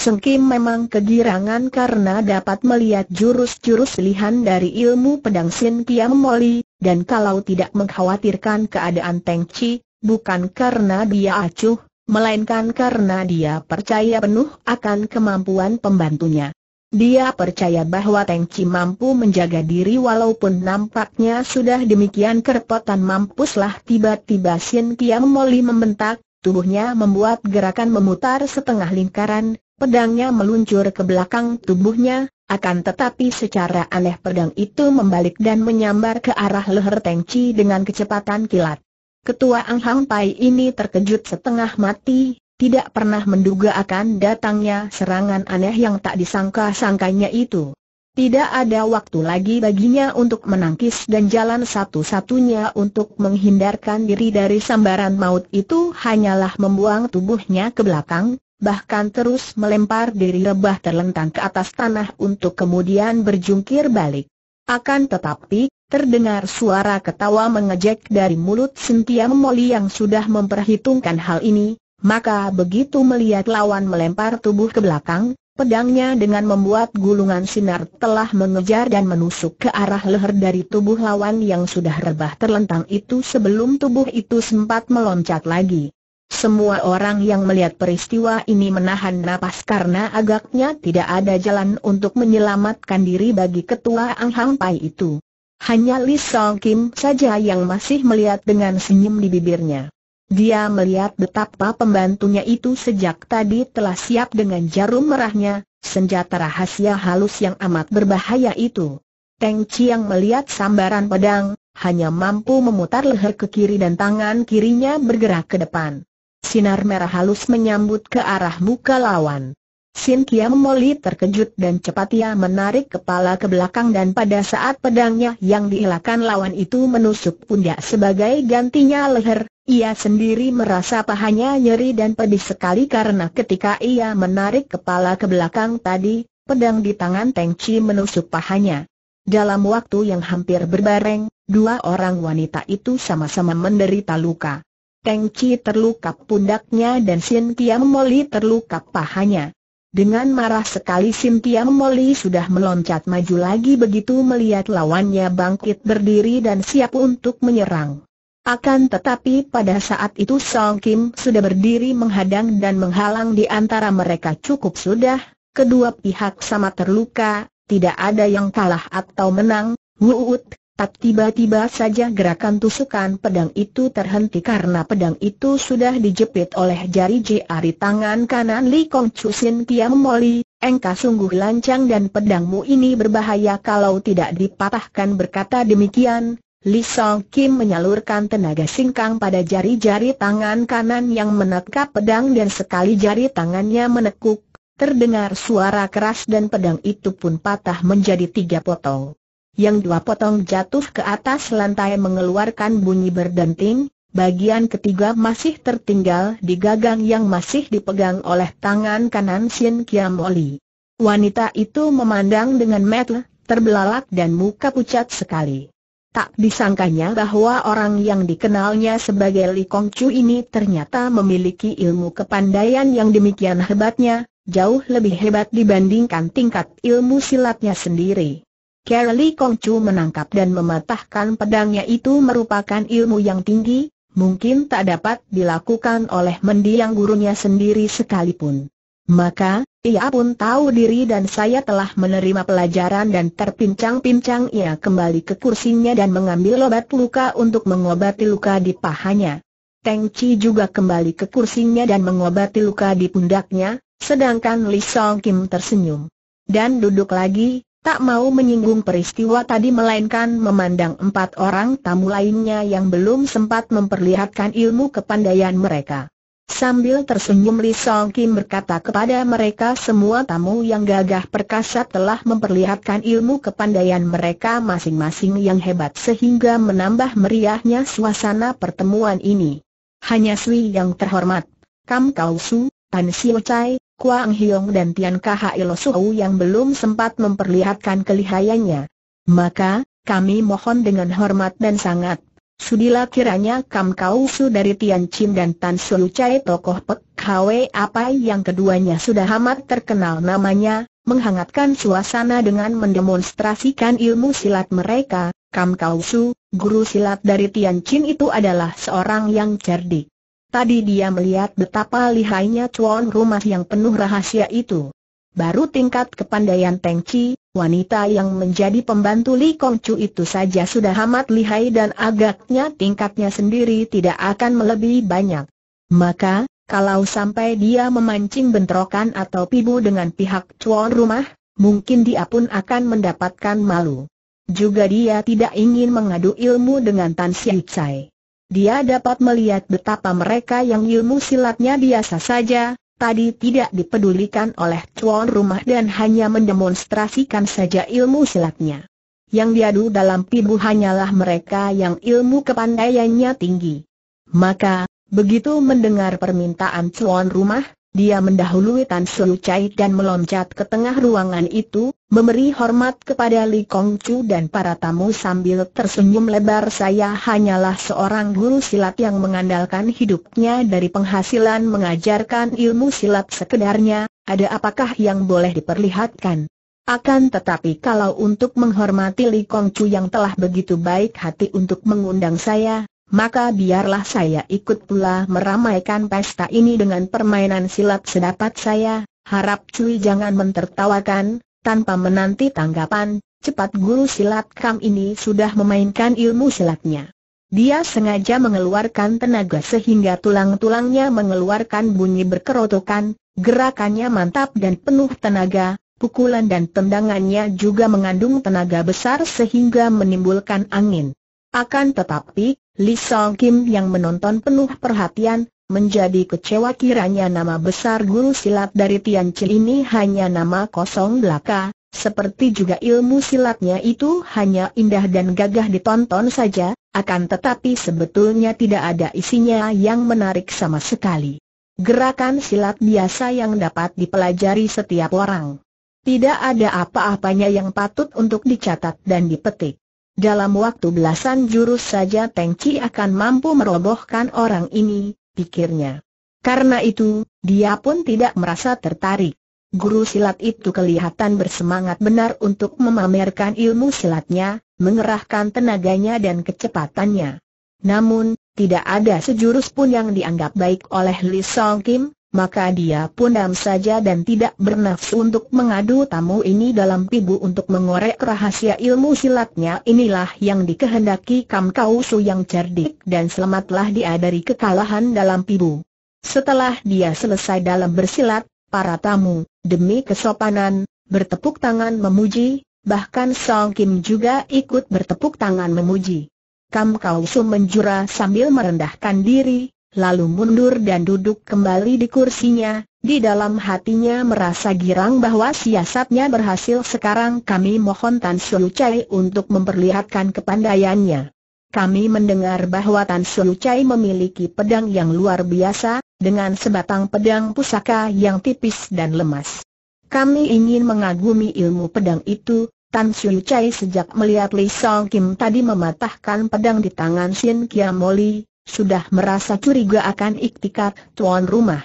Kim memang kegirangan karena dapat melihat jurus-jurus lihan dari ilmu pedang Sin Kiam Moli, dan kalau tidak mengkhawatirkan keadaan Teng Chi, bukan karena dia acuh, melainkan karena dia percaya penuh akan kemampuan pembantunya. Dia percaya bahwa Teng Chi mampu menjaga diri walaupun nampaknya sudah demikian kerepotan mampuslah tiba-tiba Sin Kiam Moli membentak, Tubuhnya membuat gerakan memutar setengah lingkaran, Pedangnya meluncur ke belakang tubuhnya, akan tetapi secara aneh pedang itu membalik dan menyambar ke arah leher Teng Chi dengan kecepatan kilat. Ketua Ang Hang Pai ini terkejut setengah mati, tidak pernah menduga akan datangnya serangan aneh yang tak disangka-sangkanya itu. Tidak ada waktu lagi baginya untuk menangkis dan jalan satu-satunya untuk menghindarkan diri dari sambaran maut itu hanyalah membuang tubuhnya ke belakang, bahkan terus melempar diri rebah terlentang ke atas tanah untuk kemudian berjungkir balik. Akan tetapi, terdengar suara ketawa mengejek dari mulut Sintia Moli yang sudah memperhitungkan hal ini, maka begitu melihat lawan melempar tubuh ke belakang, pedangnya dengan membuat gulungan sinar telah mengejar dan menusuk ke arah leher dari tubuh lawan yang sudah rebah terlentang itu sebelum tubuh itu sempat meloncat lagi. Semua orang yang melihat peristiwa ini menahan napas karena agaknya tidak ada jalan untuk menyelamatkan diri bagi ketua Ang Hang Pai itu. Hanya Lee Song Kim saja yang masih melihat dengan senyum di bibirnya. Dia melihat betapa pembantunya itu sejak tadi telah siap dengan jarum merahnya, senjata rahasia halus yang amat berbahaya itu. Teng Chiang melihat sambaran pedang, hanya mampu memutar leher ke kiri dan tangan kirinya bergerak ke depan. Sinar merah halus menyambut ke arah muka lawan. Sin Kiam Moli terkejut dan cepat ia menarik kepala ke belakang dan pada saat pedangnya yang dihilangkan lawan itu menusuk pundak sebagai gantinya leher, ia sendiri merasa pahanya nyeri dan pedih sekali karena ketika ia menarik kepala ke belakang tadi, pedang di tangan Teng Chi menusuk pahanya. Dalam waktu yang hampir berbareng, dua orang wanita itu sama-sama menderita luka. Teng Chi terluka pundaknya dan Sin Tiam Moli terluka pahanya. Dengan marah sekali Sin Tiam Moli sudah meloncat maju lagi begitu melihat lawannya bangkit berdiri dan siap untuk menyerang. Akan tetapi pada saat itu Song Kim sudah berdiri menghadang dan menghalang di antara mereka cukup sudah, kedua pihak sama terluka, tidak ada yang kalah atau menang, Wuut, cepat tiba-tiba saja gerakan tusukan pedang itu terhenti karena pedang itu sudah dijepit oleh jari jari tangan kanan Li Kong Sin Kiam Moli, engkau sungguh lancang dan pedangmu ini berbahaya kalau tidak dipatahkan berkata demikian. Li Song Kim menyalurkan tenaga singkang pada jari-jari tangan kanan yang menekap pedang dan sekali jari tangannya menekuk, terdengar suara keras dan pedang itu pun patah menjadi tiga potong. Yang dua potong jatuh ke atas lantai mengeluarkan bunyi berdenting, bagian ketiga masih tertinggal di gagang yang masih dipegang oleh tangan kanan Sin Kiam Oli. Wanita itu memandang dengan metel, terbelalak dan muka pucat sekali. Tak disangkanya bahwa orang yang dikenalnya sebagai Li Kong Chu ini ternyata memiliki ilmu kepandaian yang demikian hebatnya, jauh lebih hebat dibandingkan tingkat ilmu silatnya sendiri. Kelly Kongcu menangkap dan mematahkan pedangnya itu merupakan ilmu yang tinggi, mungkin tak dapat dilakukan oleh mendiang gurunya sendiri sekalipun. Maka, ia pun tahu diri dan saya telah menerima pelajaran dan terpincang-pincang ia kembali ke kursinya dan mengambil obat luka untuk mengobati luka di pahanya. Teng Chi juga kembali ke kursinya dan mengobati luka di pundaknya, sedangkan Li Song Kim tersenyum. Dan duduk lagi, tak mau menyinggung peristiwa tadi melainkan memandang empat orang tamu lainnya yang belum sempat memperlihatkan ilmu kepandaian mereka. Sambil tersenyum Li Song Kim berkata kepada mereka semua tamu yang gagah perkasa telah memperlihatkan ilmu kepandaian mereka masing-masing yang hebat sehingga menambah meriahnya suasana pertemuan ini. Hanya Sui yang terhormat, Kam Kau Su, Tan Siu Chai, Kuang Hiong dan Tian Khio Suhu yang belum sempat memperlihatkan kelihayannya. Maka, kami mohon dengan hormat dan sangat, sudilah kiranya Kam Kau Su dari Tian Chin dan Tan Su Chai tokoh Pek Hwe apa yang keduanya sudah amat terkenal namanya, menghangatkan suasana dengan mendemonstrasikan ilmu silat mereka, Kam Kau Su, guru silat dari Tian Chin itu adalah seorang yang cerdik. Tadi dia melihat betapa lihainya cuan rumah yang penuh rahasia itu. Baru tingkat kepandaian Teng Chi, wanita yang menjadi pembantu Li Kong Chu itu saja sudah amat lihai dan agaknya tingkatnya sendiri tidak akan melebihi banyak. Maka, kalau sampai dia memancing bentrokan atau pibu dengan pihak cuan rumah, mungkin dia pun akan mendapatkan malu. Juga dia tidak ingin mengadu ilmu dengan Tan Siak Sai. Dia dapat melihat betapa mereka yang ilmu silatnya biasa saja, tadi tidak dipedulikan oleh tuan rumah dan hanya mendemonstrasikan saja ilmu silatnya. Yang diadu dalam pibu hanyalah mereka yang ilmu kepandaiannya tinggi. Maka, begitu mendengar permintaan tuan rumah, dia mendahului Tan Su Chai dan meloncat ke tengah ruangan itu, memberi hormat kepada Li Kong Chu dan para tamu sambil tersenyum lebar saya hanyalah seorang guru silat yang mengandalkan hidupnya dari penghasilan mengajarkan ilmu silat sekedarnya, ada apakah yang boleh diperlihatkan? Akan tetapi kalau untuk menghormati Li Kong Chu yang telah begitu baik hati untuk mengundang saya, maka biarlah saya ikut pula meramaikan pesta ini dengan permainan silat sedapat saya, harap Cui jangan mentertawakan, tanpa menanti tanggapan, cepat guru silat Kam ini sudah memainkan ilmu silatnya. Dia sengaja mengeluarkan tenaga sehingga tulang-tulangnya mengeluarkan bunyi berkerotokan, gerakannya mantap dan penuh tenaga, pukulan dan tendangannya juga mengandung tenaga besar sehingga menimbulkan angin. Akan tetapi, Li Song Kim yang menonton penuh perhatian, menjadi kecewa kiranya nama besar guru silat dari Tian Chi ini hanya nama kosong belaka, seperti juga ilmu silatnya itu hanya indah dan gagah ditonton saja, akan tetapi sebetulnya tidak ada isinya yang menarik sama sekali. Gerakan silat biasa yang dapat dipelajari setiap orang. Tidak ada apa-apanya yang patut untuk dicatat dan dipetik. Dalam waktu belasan jurus saja Teng Chi akan mampu merobohkan orang ini, pikirnya. Karena itu, dia pun tidak merasa tertarik. Guru silat itu kelihatan bersemangat benar untuk memamerkan ilmu silatnya, mengerahkan tenaganya dan kecepatannya. Namun, tidak ada sejurus pun yang dianggap baik oleh Lee Song Kim, maka dia pun dam saja dan tidak bernafsu untuk mengadu tamu ini dalam pibu untuk mengorek rahasia ilmu silatnya inilah yang dikehendaki Kam Kau Su yang cerdik dan selamatlah dia dari kekalahan dalam pibu. Setelah dia selesai dalam bersilat, para tamu, demi kesopanan, bertepuk tangan memuji, bahkan Song Kim juga ikut bertepuk tangan memuji. Kam Kau Su menjura sambil merendahkan diri, lalu mundur dan duduk kembali di kursinya, di dalam hatinya merasa girang bahwa siasatnya berhasil sekarang kami mohon Tan Siu Chai untuk memperlihatkan kepandaiannya. Kami mendengar bahwa Tan Siu Chai memiliki pedang yang luar biasa, dengan sebatang pedang pusaka yang tipis dan lemas. Kami ingin mengagumi ilmu pedang itu, Tan Siu Chai sejak melihat Li Song Kim tadi mematahkan pedang di tangan Shin Kiamoli, sudah merasa curiga akan iktikat tuan rumah.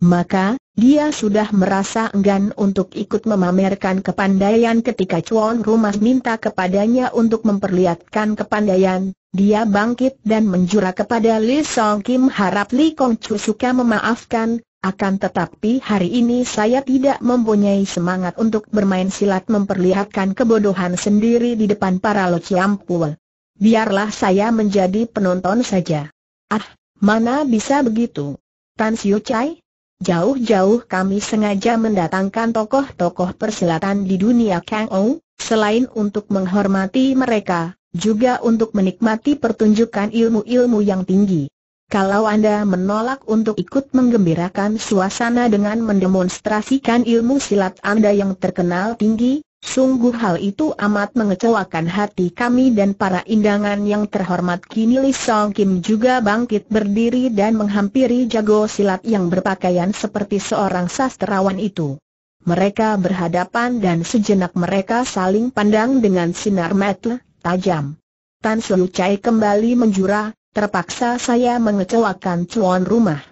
Maka, dia sudah merasa enggan untuk ikut memamerkan kepandaian ketika tuan rumah minta kepadanya untuk memperlihatkan kepandaian. Dia bangkit dan menjura kepada Li Song Kim harap Li Kong Chu suka memaafkan, akan tetapi hari ini saya tidak mempunyai semangat untuk bermain silat memperlihatkan kebodohan sendiri di depan para lociampul. Biarlah saya menjadi penonton saja. Ah, mana bisa begitu? Tan Siu Chai? Jauh-jauh kami sengaja mendatangkan tokoh-tokoh persilatan di dunia Kang Ou, selain untuk menghormati mereka, juga untuk menikmati pertunjukan ilmu-ilmu yang tinggi. Kalau Anda menolak untuk ikut menggembirakan suasana dengan mendemonstrasikan ilmu silat Anda yang terkenal tinggi, Sungguh hal itu amat mengecewakan hati kami dan para indangan yang terhormat kini Li Song Kim juga bangkit berdiri dan menghampiri jago silat yang berpakaian seperti seorang sastrawan itu. Mereka berhadapan dan sejenak mereka saling pandang dengan sinar mata tajam. Tan Su Chai kembali menjura, terpaksa saya mengecewakan tuan rumah.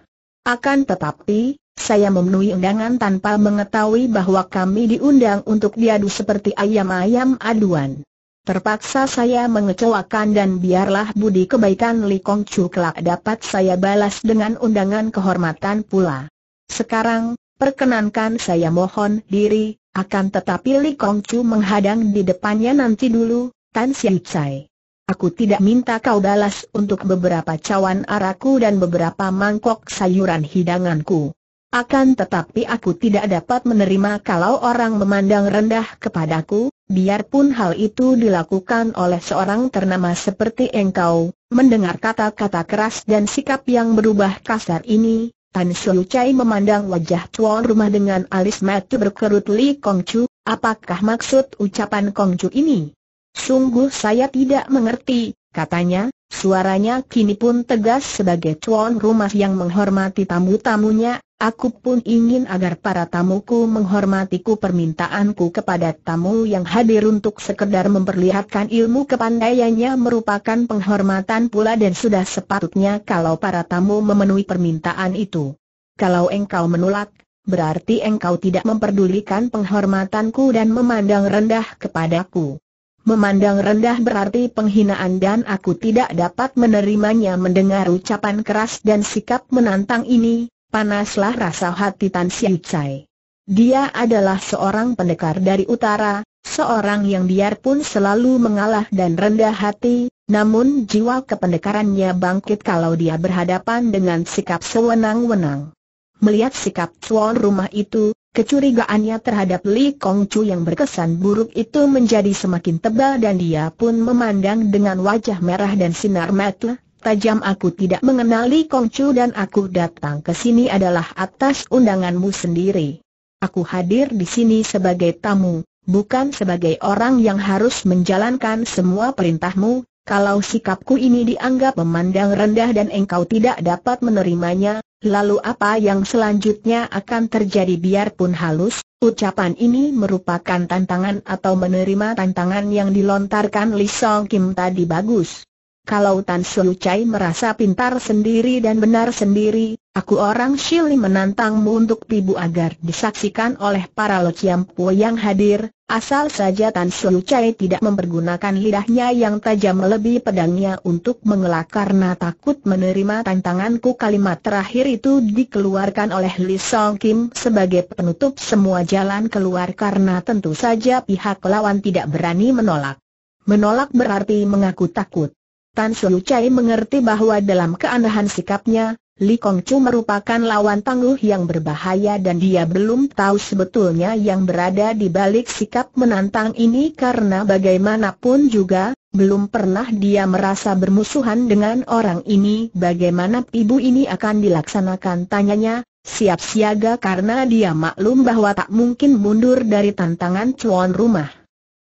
Akan tetapi, saya memenuhi undangan tanpa mengetahui bahwa kami diundang untuk diadu seperti ayam-ayam aduan. Terpaksa saya mengecewakan dan biarlah budi kebaikan Li Kong Chu kelak dapat saya balas dengan undangan kehormatan pula. Sekarang, perkenankan saya mohon diri, akan tetapi Li Kong Chu menghadang di depannya nanti dulu, Tan Siang Cai. Aku tidak minta kau balas untuk beberapa cawan araku dan beberapa mangkok sayuran hidanganku. Akan tetapi aku tidak dapat menerima kalau orang memandang rendah kepadaku, biarpun hal itu dilakukan oleh seorang ternama seperti engkau. Mendengar kata-kata keras dan sikap yang berubah kasar ini, Tan Shou Chai memandang wajah tuan rumah dengan alis mata berkerut Li Kong Chu, apakah maksud ucapan Kong Chu ini? Sungguh saya tidak mengerti, katanya, Suaranya kini pun tegas sebagai tuan rumah yang menghormati tamu-tamunya, Aku pun ingin agar para tamuku menghormatiku permintaanku kepada tamu yang hadir untuk sekedar memperlihatkan ilmu kepandaiannya merupakan penghormatan pula dan sudah sepatutnya kalau para tamu memenuhi permintaan itu. Kalau engkau menolak, berarti engkau tidak memperdulikan penghormatanku dan memandang rendah kepadaku. Memandang rendah berarti penghinaan dan aku tidak dapat menerimanya mendengar ucapan keras dan sikap menantang ini, panaslah rasa hati Tan Siu Chai. Dia adalah seorang pendekar dari utara, seorang yang biarpun selalu mengalah dan rendah hati, namun jiwa kependekarannya bangkit kalau dia berhadapan dengan sikap sewenang-wenang. Melihat sikap tuan rumah itu, Kecurigaannya terhadap Li Kong Chu yang berkesan buruk itu menjadi semakin tebal dan dia pun memandang dengan wajah merah dan sinar mata tajam aku tidak mengenali Kongcu dan aku datang ke sini adalah atas undanganmu sendiri. Aku hadir di sini sebagai tamu, bukan sebagai orang yang harus menjalankan semua perintahmu, kalau sikapku ini dianggap memandang rendah dan engkau tidak dapat menerimanya, lalu apa yang selanjutnya akan terjadi biarpun halus, ucapan ini merupakan tantangan atau menerima tantangan yang dilontarkan Li Song Kim tadi bagus kalau Tan Su Chai merasa pintar sendiri dan benar sendiri, aku orang Shili menantangmu untuk pibu agar disaksikan oleh para lociampu yang hadir, asal saja Tan Su Chai tidak mempergunakan lidahnya yang tajam melebihi pedangnya untuk mengelak karena takut menerima tantanganku kalimat terakhir itu dikeluarkan oleh Li Song Kim sebagai penutup semua jalan keluar karena tentu saja pihak lawan tidak berani menolak. Menolak berarti mengaku takut. Tan Siu Chai mengerti bahwa dalam keanehan sikapnya, Li Kong Chu merupakan lawan tangguh yang berbahaya dan dia belum tahu sebetulnya yang berada di balik sikap menantang ini karena bagaimanapun juga, belum pernah dia merasa bermusuhan dengan orang ini bagaimana ibu ini akan dilaksanakan tanyanya, siap siaga karena dia maklum bahwa tak mungkin mundur dari tantangan cuan rumah.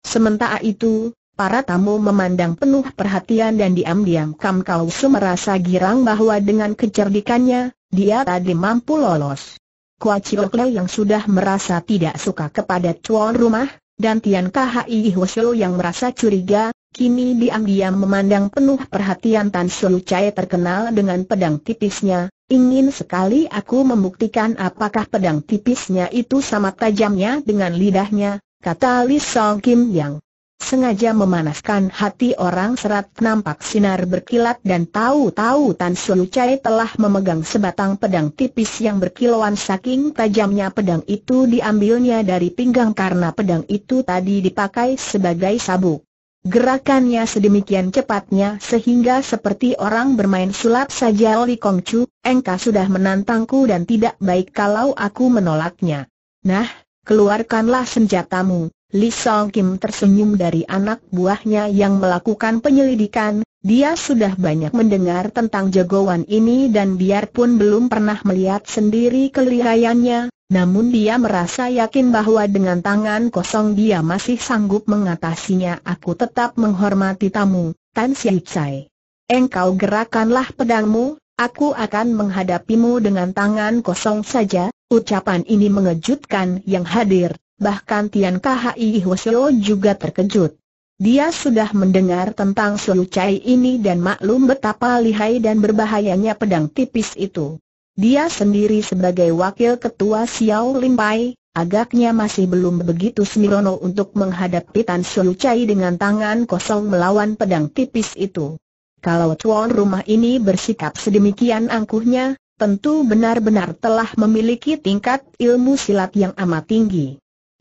Sementara itu, Para tamu memandang penuh perhatian dan diam-diam Kam Kau merasa girang bahwa dengan kecerdikannya, dia tadi mampu lolos. Kua Chiok yang sudah merasa tidak suka kepada tuan rumah, dan Tian Khi Hwasyo yang merasa curiga, kini diam-diam memandang penuh perhatian Tan Sulu Chai terkenal dengan pedang tipisnya, ingin sekali aku membuktikan apakah pedang tipisnya itu sama tajamnya dengan lidahnya, kata Li Song Kim Yang. Sengaja memanaskan hati orang serat nampak sinar berkilat dan tahu-tahu Tan Siu Chai telah memegang sebatang pedang tipis yang berkilauan saking tajamnya pedang itu diambilnya dari pinggang karena pedang itu tadi dipakai sebagai sabuk. Gerakannya sedemikian cepatnya sehingga seperti orang bermain sulap saja Li Kong Chu, engkau sudah menantangku dan tidak baik kalau aku menolaknya. Nah, keluarkanlah senjatamu. Li Song Kim tersenyum dari anak buahnya yang melakukan penyelidikan, dia sudah banyak mendengar tentang jagoan ini dan biarpun belum pernah melihat sendiri kelihayannya, namun dia merasa yakin bahwa dengan tangan kosong dia masih sanggup mengatasinya aku tetap menghormati tamu, Tan Siai Tsai. Engkau gerakanlah pedangmu, aku akan menghadapimu dengan tangan kosong saja, ucapan ini mengejutkan yang hadir, bahkan Tian Khi Hwasyo juga terkejut. Dia sudah mendengar tentang Suyu Chai ini dan maklum betapa lihai dan berbahayanya pedang tipis itu. Dia sendiri sebagai wakil ketua Xiao Limpai, agaknya masih belum begitu semirono untuk menghadapi Tan Suyu Chai dengan tangan kosong melawan pedang tipis itu. Kalau tuan rumah ini bersikap sedemikian angkuhnya, tentu benar-benar telah memiliki tingkat ilmu silat yang amat tinggi.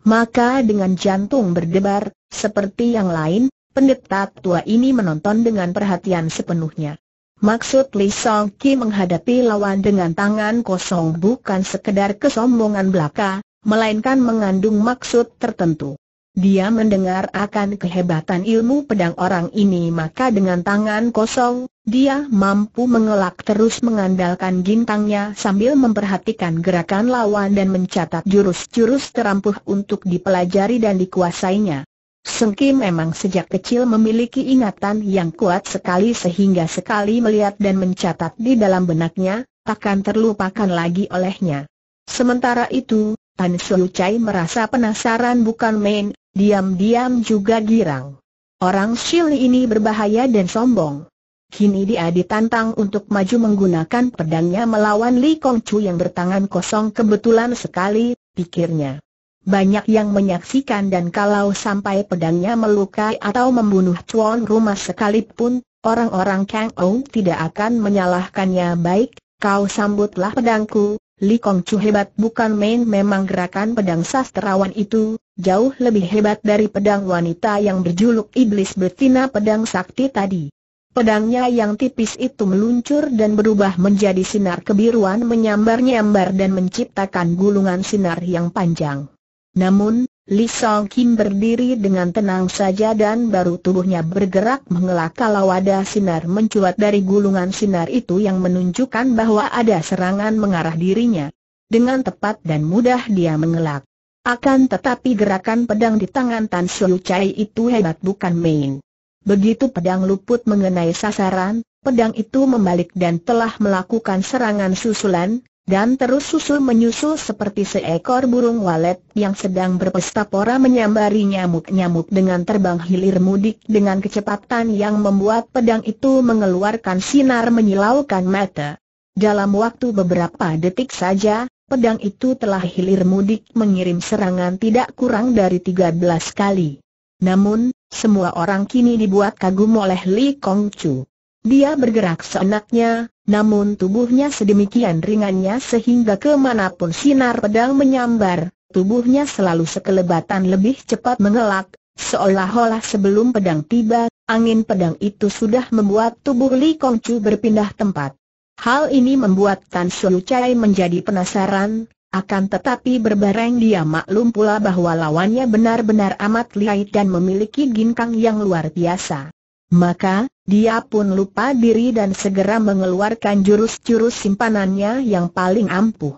Maka dengan jantung berdebar, seperti yang lain, pendeta tua ini menonton dengan perhatian sepenuhnya. Maksud Li Song Ki menghadapi lawan dengan tangan kosong bukan sekedar kesombongan belaka, melainkan mengandung maksud tertentu. Dia mendengar akan kehebatan ilmu pedang orang ini maka dengan tangan kosong, dia mampu mengelak terus mengandalkan gintangnya sambil memperhatikan gerakan lawan dan mencatat jurus-jurus terampuh untuk dipelajari dan dikuasainya. Kim memang sejak kecil memiliki ingatan yang kuat sekali sehingga sekali melihat dan mencatat di dalam benaknya, takkan terlupakan lagi olehnya. Sementara itu, Tan Su Chai merasa penasaran bukan main, diam-diam juga girang. Orang Shili ini berbahaya dan sombong. Kini dia ditantang untuk maju menggunakan pedangnya melawan Li Kong Chu yang bertangan kosong kebetulan sekali, pikirnya. Banyak yang menyaksikan dan kalau sampai pedangnya melukai atau membunuh Chuan rumah sekalipun, orang-orang Kang Ou tidak akan menyalahkannya baik, kau sambutlah pedangku, Li Kong Chu hebat bukan main memang gerakan pedang sastrawan itu, jauh lebih hebat dari pedang wanita yang berjuluk iblis betina pedang sakti tadi. Pedangnya yang tipis itu meluncur dan berubah menjadi sinar kebiruan menyambar-nyambar dan menciptakan gulungan sinar yang panjang. Namun, Li Song Kim berdiri dengan tenang saja dan baru tubuhnya bergerak mengelak kalau ada sinar mencuat dari gulungan sinar itu yang menunjukkan bahwa ada serangan mengarah dirinya. Dengan tepat dan mudah dia mengelak. Akan tetapi gerakan pedang di tangan Tan Xiu Chai itu hebat bukan main. Begitu pedang luput mengenai sasaran, pedang itu membalik dan telah melakukan serangan susulan, dan terus susul menyusul seperti seekor burung walet yang sedang berpesta pora menyambari nyamuk-nyamuk dengan terbang hilir mudik dengan kecepatan yang membuat pedang itu mengeluarkan sinar menyilaukan mata. Dalam waktu beberapa detik saja, pedang itu telah hilir mudik mengirim serangan tidak kurang dari 13 kali. Namun, semua orang kini dibuat kagum oleh Li Kong Chu. Dia bergerak seenaknya, namun tubuhnya sedemikian ringannya sehingga kemanapun sinar pedang menyambar, tubuhnya selalu sekelebatan lebih cepat mengelak, seolah-olah sebelum pedang tiba, angin pedang itu sudah membuat tubuh Li Kong Chu berpindah tempat. Hal ini membuat Tan Shu Chai menjadi penasaran, akan tetapi berbareng dia maklum pula bahwa lawannya benar-benar amat lihai dan memiliki ginkang yang luar biasa. Maka, dia pun lupa diri dan segera mengeluarkan jurus-jurus simpanannya yang paling ampuh.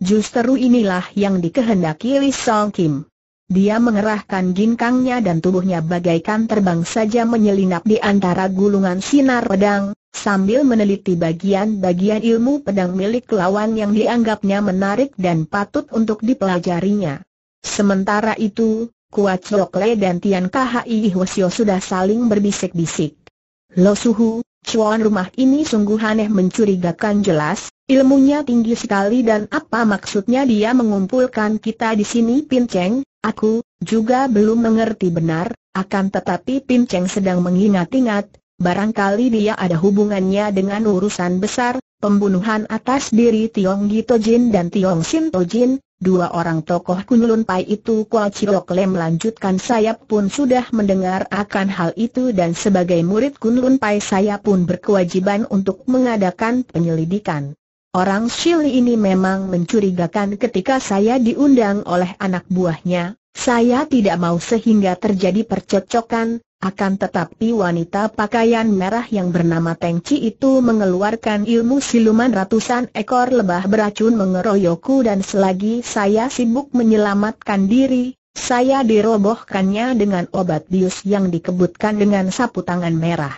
Justru inilah yang dikehendaki Lee Song Kim. Dia mengerahkan ginkangnya dan tubuhnya bagaikan terbang saja menyelinap di antara gulungan sinar pedang, sambil meneliti bagian-bagian ilmu pedang milik lawan yang dianggapnya menarik dan patut untuk dipelajarinya. Sementara itu, Kuat Chokle dan Tian Khai Hwasyo sudah saling berbisik-bisik. Lo Suhu, cuan rumah ini sungguh aneh mencurigakan jelas, ilmunya tinggi sekali dan apa maksudnya dia mengumpulkan kita di sini Pinceng, Aku, juga belum mengerti benar, akan tetapi Pin Cheng sedang mengingat-ingat, barangkali dia ada hubungannya dengan urusan besar, pembunuhan atas diri Tiong Gito Jin dan Tiong Sin To Jin, dua orang tokoh Kunlun Pai itu Kuo Chilok Lem lanjutkan saya pun sudah mendengar akan hal itu dan sebagai murid Kunlun Pai saya pun berkewajiban untuk mengadakan penyelidikan. Orang Shil ini memang mencurigakan ketika saya diundang oleh anak buahnya, saya tidak mau sehingga terjadi percocokan. akan tetapi wanita pakaian merah yang bernama Tengci itu mengeluarkan ilmu siluman ratusan ekor lebah beracun mengeroyokku dan selagi saya sibuk menyelamatkan diri, saya dirobohkannya dengan obat bius yang dikebutkan dengan sapu tangan merah.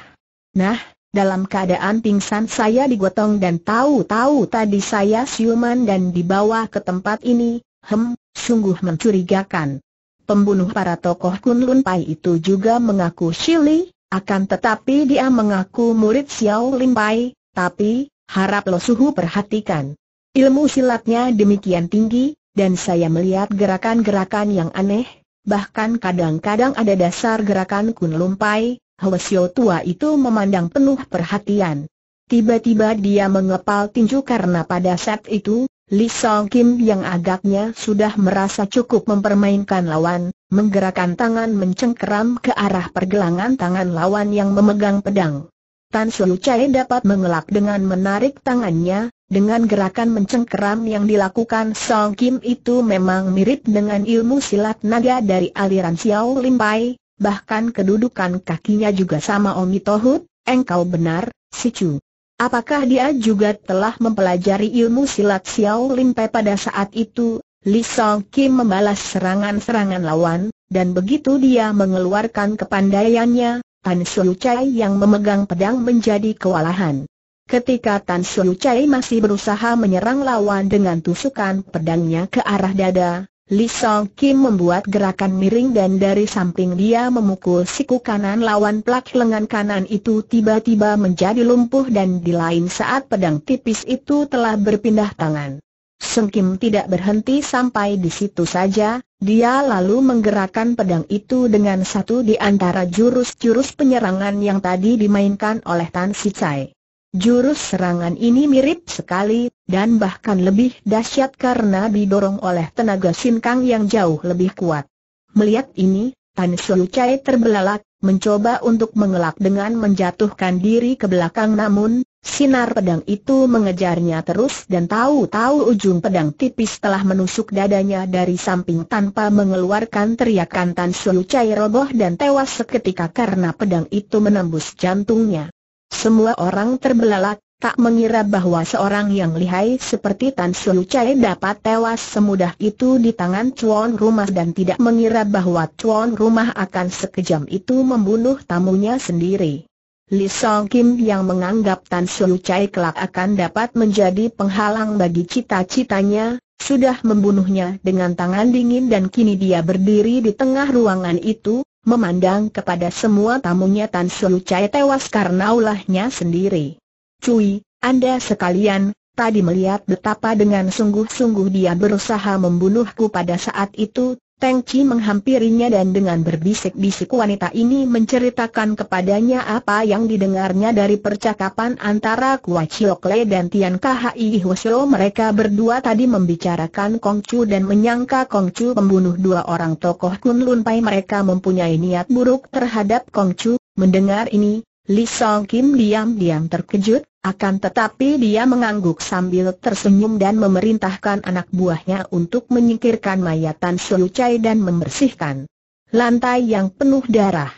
Nah, dalam keadaan pingsan saya digotong dan tahu-tahu tadi saya siuman dan dibawa ke tempat ini, hem, sungguh mencurigakan. Pembunuh para tokoh Kunlun Pai itu juga mengaku Shili, akan tetapi dia mengaku murid Xiao Lim Pai, tapi, harap Lo Suhu perhatikan. Ilmu silatnya demikian tinggi, dan saya melihat gerakan-gerakan yang aneh, bahkan kadang-kadang ada dasar gerakan Kunlun Pai, Helesio tua itu memandang penuh perhatian. Tiba-tiba dia mengepal tinju karena pada saat itu, Li Song Kim yang agaknya sudah merasa cukup mempermainkan lawan, menggerakkan tangan mencengkeram ke arah pergelangan tangan lawan yang memegang pedang. Tan Su Chai dapat mengelak dengan menarik tangannya, dengan gerakan mencengkeram yang dilakukan Song Kim itu memang mirip dengan ilmu silat naga dari aliran Xiao Limpai, bahkan kedudukan kakinya juga sama Omi Tohut, engkau benar, si Chu. Apakah dia juga telah mempelajari ilmu silat Xiao Limpe pada saat itu? Li Song Kim membalas serangan-serangan lawan, dan begitu dia mengeluarkan kepandaiannya, Tan Suu Chai yang memegang pedang menjadi kewalahan. Ketika Tan Suu Chai masih berusaha menyerang lawan dengan tusukan pedangnya ke arah dada, Li Song Kim membuat gerakan miring dan dari samping dia memukul siku kanan lawan plak lengan kanan itu tiba-tiba menjadi lumpuh dan di lain saat pedang tipis itu telah berpindah tangan. Song Kim tidak berhenti sampai di situ saja, dia lalu menggerakkan pedang itu dengan satu di antara jurus-jurus penyerangan yang tadi dimainkan oleh Tan Si Chai. Jurus serangan ini mirip sekali, dan bahkan lebih dahsyat karena didorong oleh tenaga sinkang yang jauh lebih kuat. Melihat ini, Tan Sulu Chai terbelalak, mencoba untuk mengelak dengan menjatuhkan diri ke belakang namun, sinar pedang itu mengejarnya terus dan tahu-tahu ujung pedang tipis telah menusuk dadanya dari samping tanpa mengeluarkan teriakan Tan Sulu Chai roboh dan tewas seketika karena pedang itu menembus jantungnya. Semua orang terbelalak, tak mengira bahwa seorang yang lihai seperti Tan Su Chai dapat tewas semudah itu di tangan Chuan rumah dan tidak mengira bahwa Chuan rumah akan sekejam itu membunuh tamunya sendiri. Li Song Kim yang menganggap Tan Su Chai kelak akan dapat menjadi penghalang bagi cita-citanya, sudah membunuhnya dengan tangan dingin dan kini dia berdiri di tengah ruangan itu, Memandang kepada semua tamunya Tan Su Chai tewas karena ulahnya sendiri. Cui, Anda sekalian, tadi melihat betapa dengan sungguh-sungguh dia berusaha membunuhku pada saat itu Teng Chi menghampirinya dan dengan berbisik-bisik wanita ini menceritakan kepadanya apa yang didengarnya dari percakapan antara Kua Chiok Le dan Tian Kahai Hwasyo mereka berdua tadi membicarakan Kong Chu dan menyangka Kong Chu membunuh dua orang tokoh Kun Lun Pai mereka mempunyai niat buruk terhadap Kong Chu, mendengar ini, Li Song Kim diam-diam terkejut, akan tetapi dia mengangguk sambil tersenyum dan memerintahkan anak buahnya untuk menyingkirkan mayatan Sulucai dan membersihkan lantai yang penuh darah.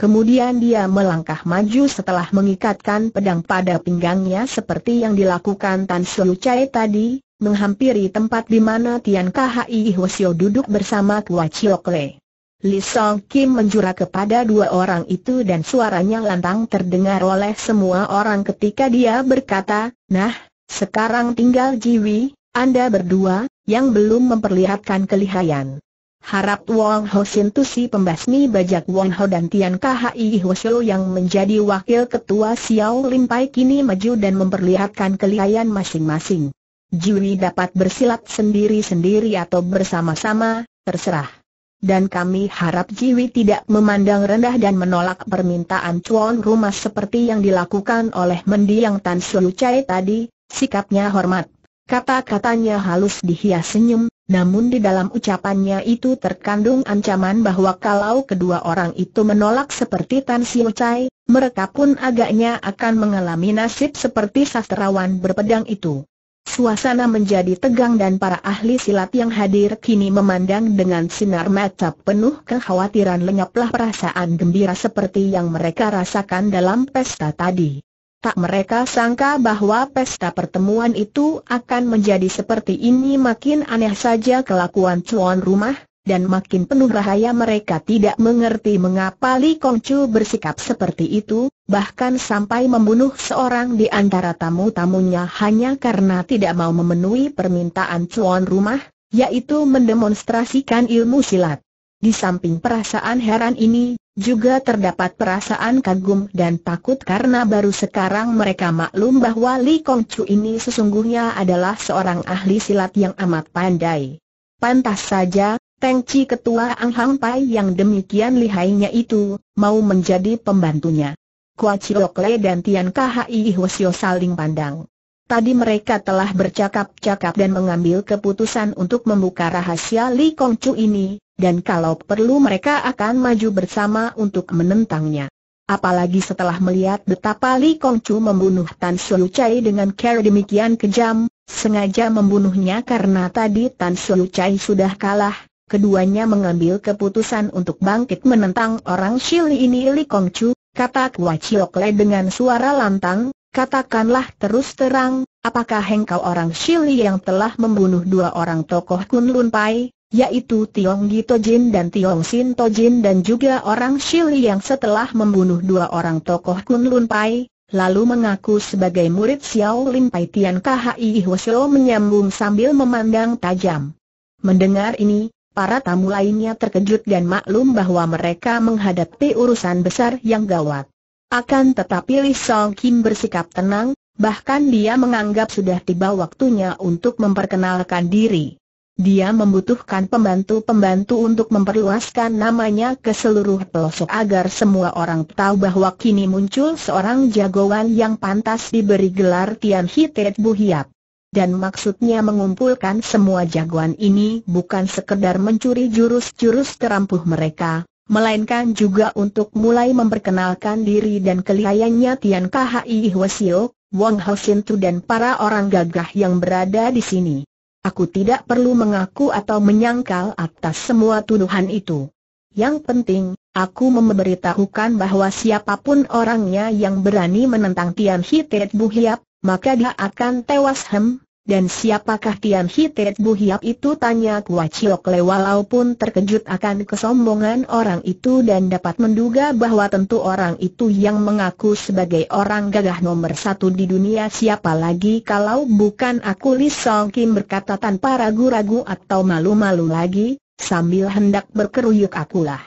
Kemudian dia melangkah maju setelah mengikatkan pedang pada pinggangnya seperti yang dilakukan Tan Sulucai tadi, menghampiri tempat di mana Tian Kha Hwasyo duduk bersama Kua Chioke. Li Song Kim menjura kepada dua orang itu dan suaranya lantang terdengar oleh semua orang ketika dia berkata, Nah, sekarang tinggal Jiwi, Anda berdua, yang belum memperlihatkan kelihayan. Harap Wong Ho Sin Tu pembasmi bajak Wong Ho dan Tian KHI Ho Shou yang menjadi wakil ketua Xiao Lim Pai kini maju dan memperlihatkan kelihayan masing-masing. Jiwi dapat bersilat sendiri-sendiri atau bersama-sama, terserah dan kami harap Jiwi tidak memandang rendah dan menolak permintaan cuan rumah seperti yang dilakukan oleh mendiang Tan Su Chai tadi, sikapnya hormat. Kata-katanya halus dihias senyum, namun di dalam ucapannya itu terkandung ancaman bahwa kalau kedua orang itu menolak seperti Tan Su Chai, mereka pun agaknya akan mengalami nasib seperti sastrawan berpedang itu. Suasana menjadi tegang dan para ahli silat yang hadir kini memandang dengan sinar mata penuh kekhawatiran lenyaplah perasaan gembira seperti yang mereka rasakan dalam pesta tadi. Tak mereka sangka bahwa pesta pertemuan itu akan menjadi seperti ini makin aneh saja kelakuan tuan rumah, dan makin penuh bahaya mereka tidak mengerti mengapa Li Kongcu bersikap seperti itu, bahkan sampai membunuh seorang di antara tamu-tamunya hanya karena tidak mau memenuhi permintaan cuan rumah, yaitu mendemonstrasikan ilmu silat. Di samping perasaan heran ini, juga terdapat perasaan kagum dan takut karena baru sekarang mereka maklum bahwa Li Kongcu ini sesungguhnya adalah seorang ahli silat yang amat pandai. Pantas saja, Tengci ketua Ang Hang Pai yang demikian lihainya itu, mau menjadi pembantunya. Kua Le dan Tian Khi Hwasyo saling pandang. Tadi mereka telah bercakap-cakap dan mengambil keputusan untuk membuka rahasia Li Kong Chu ini, dan kalau perlu mereka akan maju bersama untuk menentangnya. Apalagi setelah melihat betapa Li Kong Chu membunuh Tan Su Chai dengan cara demikian kejam, sengaja membunuhnya karena tadi Tan Su Chai sudah kalah, keduanya mengambil keputusan untuk bangkit menentang orang Shili ini Li Kong Chu, kata Kua Chiok Le dengan suara lantang, katakanlah terus terang, apakah engkau orang Shili yang telah membunuh dua orang tokoh Kun Lun Pai, yaitu Tiong Gito Jin dan Tiong Sin Jin dan juga orang Shili yang setelah membunuh dua orang tokoh Kun Lun Pai, lalu mengaku sebagai murid Xiao Lin Pai Tian Khi Hwasyo menyambung sambil memandang tajam. Mendengar ini, Para tamu lainnya terkejut dan maklum bahwa mereka menghadapi urusan besar yang gawat. Akan tetapi Lee Song Kim bersikap tenang, bahkan dia menganggap sudah tiba waktunya untuk memperkenalkan diri. Dia membutuhkan pembantu-pembantu untuk memperluaskan namanya ke seluruh pelosok agar semua orang tahu bahwa kini muncul seorang jagoan yang pantas diberi gelar Tian Hitet Buhiap dan maksudnya mengumpulkan semua jagoan ini bukan sekedar mencuri jurus-jurus terampuh mereka, melainkan juga untuk mulai memperkenalkan diri dan kelihayannya Tian Huo Hwasio, Wang Hosin Tu dan para orang gagah yang berada di sini. Aku tidak perlu mengaku atau menyangkal atas semua tuduhan itu. Yang penting, aku memberitahukan bahwa siapapun orangnya yang berani menentang Tian Hitet Buhiap, maka dia akan tewas hem, dan siapakah Tian Hitet Buhiap itu tanya Kua Chiok Le walaupun terkejut akan kesombongan orang itu dan dapat menduga bahwa tentu orang itu yang mengaku sebagai orang gagah nomor satu di dunia siapa lagi kalau bukan aku Li Song Kim berkata tanpa ragu-ragu atau malu-malu lagi, sambil hendak berkeruyuk akulah.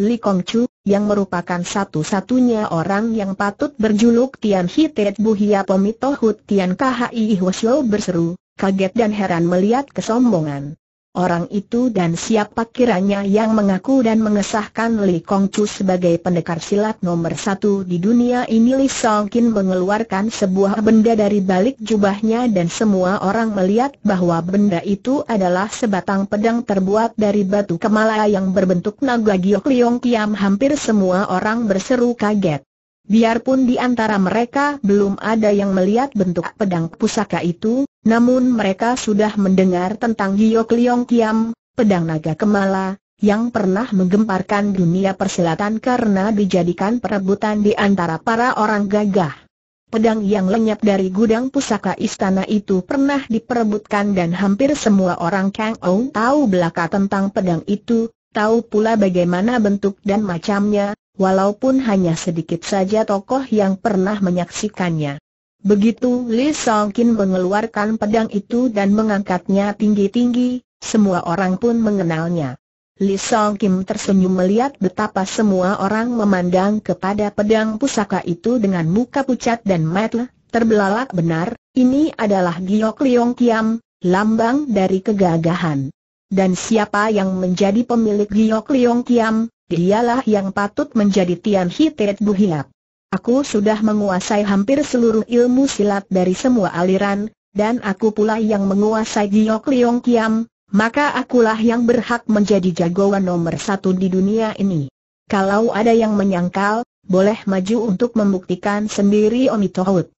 Li Kong Chu, yang merupakan satu-satunya orang yang patut berjuluk Tian Hitet Buhia Pomitohut Tian Kha Ihwasyo berseru, kaget dan heran melihat kesombongan orang itu dan siapa kiranya yang mengaku dan mengesahkan Li Kong Chu sebagai pendekar silat nomor satu di dunia ini Li Song Kin mengeluarkan sebuah benda dari balik jubahnya dan semua orang melihat bahwa benda itu adalah sebatang pedang terbuat dari batu kemala yang berbentuk naga giok Liong Kiam hampir semua orang berseru kaget. Biarpun di antara mereka belum ada yang melihat bentuk pedang pusaka itu, namun mereka sudah mendengar tentang Giok Liong Kiam, pedang naga kemala, yang pernah menggemparkan dunia persilatan karena dijadikan perebutan di antara para orang gagah. Pedang yang lenyap dari gudang pusaka istana itu pernah diperebutkan dan hampir semua orang Kang Ou tahu belaka tentang pedang itu, tahu pula bagaimana bentuk dan macamnya, walaupun hanya sedikit saja tokoh yang pernah menyaksikannya. Begitu Li Songkin mengeluarkan pedang itu dan mengangkatnya tinggi-tinggi, semua orang pun mengenalnya. Li Song Kim tersenyum melihat betapa semua orang memandang kepada pedang pusaka itu dengan muka pucat dan metel, terbelalak benar, ini adalah Giok Leong Kiam, lambang dari kegagahan. Dan siapa yang menjadi pemilik Giok Leong Kiam, dialah yang patut menjadi Tian Hitet Buhiap. Aku sudah menguasai hampir seluruh ilmu silat dari semua aliran, dan aku pula yang menguasai Giok Leong Kiam, maka akulah yang berhak menjadi jagoan nomor satu di dunia ini. Kalau ada yang menyangkal, boleh maju untuk membuktikan sendiri Omitohut.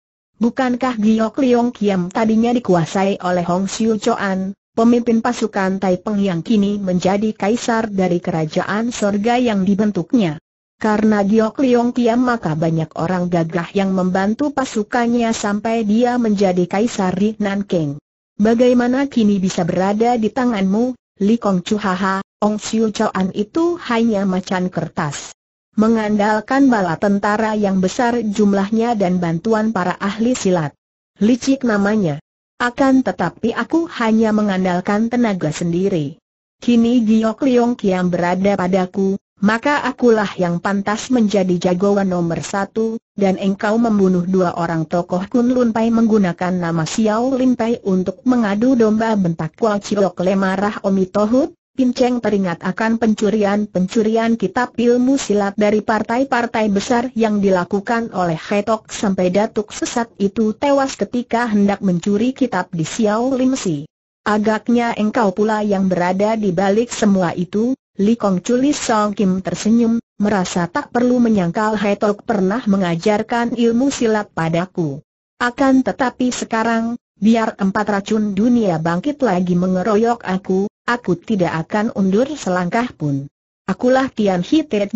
Bukankah Giok Leong Kiam tadinya dikuasai oleh Hong Xiu Choan, pemimpin pasukan Taipeng yang kini menjadi kaisar dari kerajaan sorga yang dibentuknya. Karena Giok Leong Tiam maka banyak orang gagah yang membantu pasukannya sampai dia menjadi kaisar di Nanking. Bagaimana kini bisa berada di tanganmu, Li Kong Chu Chuhaha, Ong Siu Chuan itu hanya macan kertas. Mengandalkan bala tentara yang besar jumlahnya dan bantuan para ahli silat. Licik namanya. Akan tetapi aku hanya mengandalkan tenaga sendiri. Kini Giok Liong Kiam berada padaku, maka akulah yang pantas menjadi jagoan nomor satu, dan engkau membunuh dua orang tokoh Kun Lun Pai menggunakan nama Xiao Lin Pai untuk mengadu domba bentak Kuo Chiok Le marah Omi Tohut, Pinceng teringat akan pencurian-pencurian kitab ilmu silat dari partai-partai besar yang dilakukan oleh Hetok sampai datuk sesat itu tewas ketika hendak mencuri kitab di Xiao Limsi. Agaknya engkau pula yang berada di balik semua itu, Li Kong Chulis Song Kim tersenyum, merasa tak perlu menyangkal Hetok pernah mengajarkan ilmu silat padaku. Akan tetapi sekarang, biar empat racun dunia bangkit lagi mengeroyok aku, aku tidak akan undur selangkah pun. Akulah Tian Hitet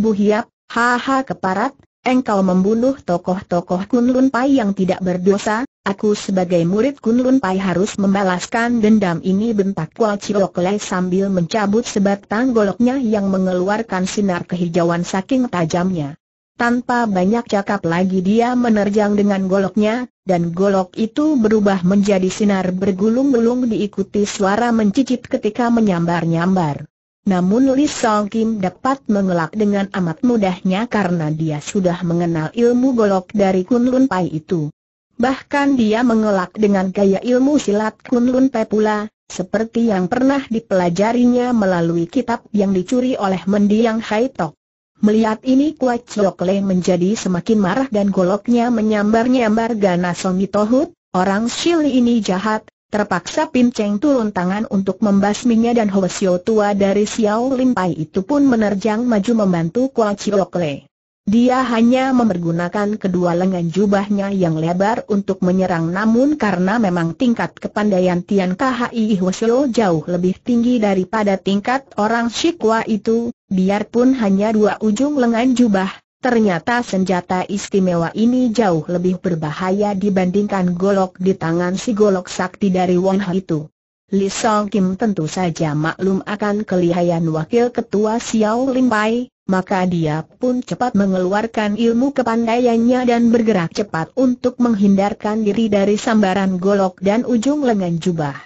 Ha haha keparat, engkau membunuh tokoh-tokoh Kunlun Pai yang tidak berdosa, aku sebagai murid Kunlun Pai harus membalaskan dendam ini bentak Kual Chiok Le sambil mencabut sebatang goloknya yang mengeluarkan sinar kehijauan saking tajamnya. Tanpa banyak cakap lagi dia menerjang dengan goloknya, dan golok itu berubah menjadi sinar bergulung-gulung diikuti suara mencicit ketika menyambar-nyambar. Namun Li Song Kim dapat mengelak dengan amat mudahnya karena dia sudah mengenal ilmu golok dari Kunlun Pai itu. Bahkan dia mengelak dengan gaya ilmu silat Kunlun Pai pula, seperti yang pernah dipelajarinya melalui kitab yang dicuri oleh mendiang Hai Tok. Melihat ini Kuat Le menjadi semakin marah dan goloknya menyambar-nyambar Ganasomi Tohut, orang Shil ini jahat, terpaksa Pin Cheng turun tangan untuk membasminya dan Sio tua dari Xiao Lim Pai itu pun menerjang maju membantu Kuat Le. Dia hanya mempergunakan kedua lengan jubahnya yang lebar untuk menyerang namun karena memang tingkat kepandaian Tian Khi Hoesio jauh lebih tinggi daripada tingkat orang Shikwa itu, Biarpun hanya dua ujung lengan jubah, ternyata senjata istimewa ini jauh lebih berbahaya dibandingkan golok di tangan si golok sakti dari Wong Ha itu. Li Song Kim tentu saja maklum akan kelihayan wakil ketua Xiao Lim Pai, maka dia pun cepat mengeluarkan ilmu kepandaiannya dan bergerak cepat untuk menghindarkan diri dari sambaran golok dan ujung lengan jubah.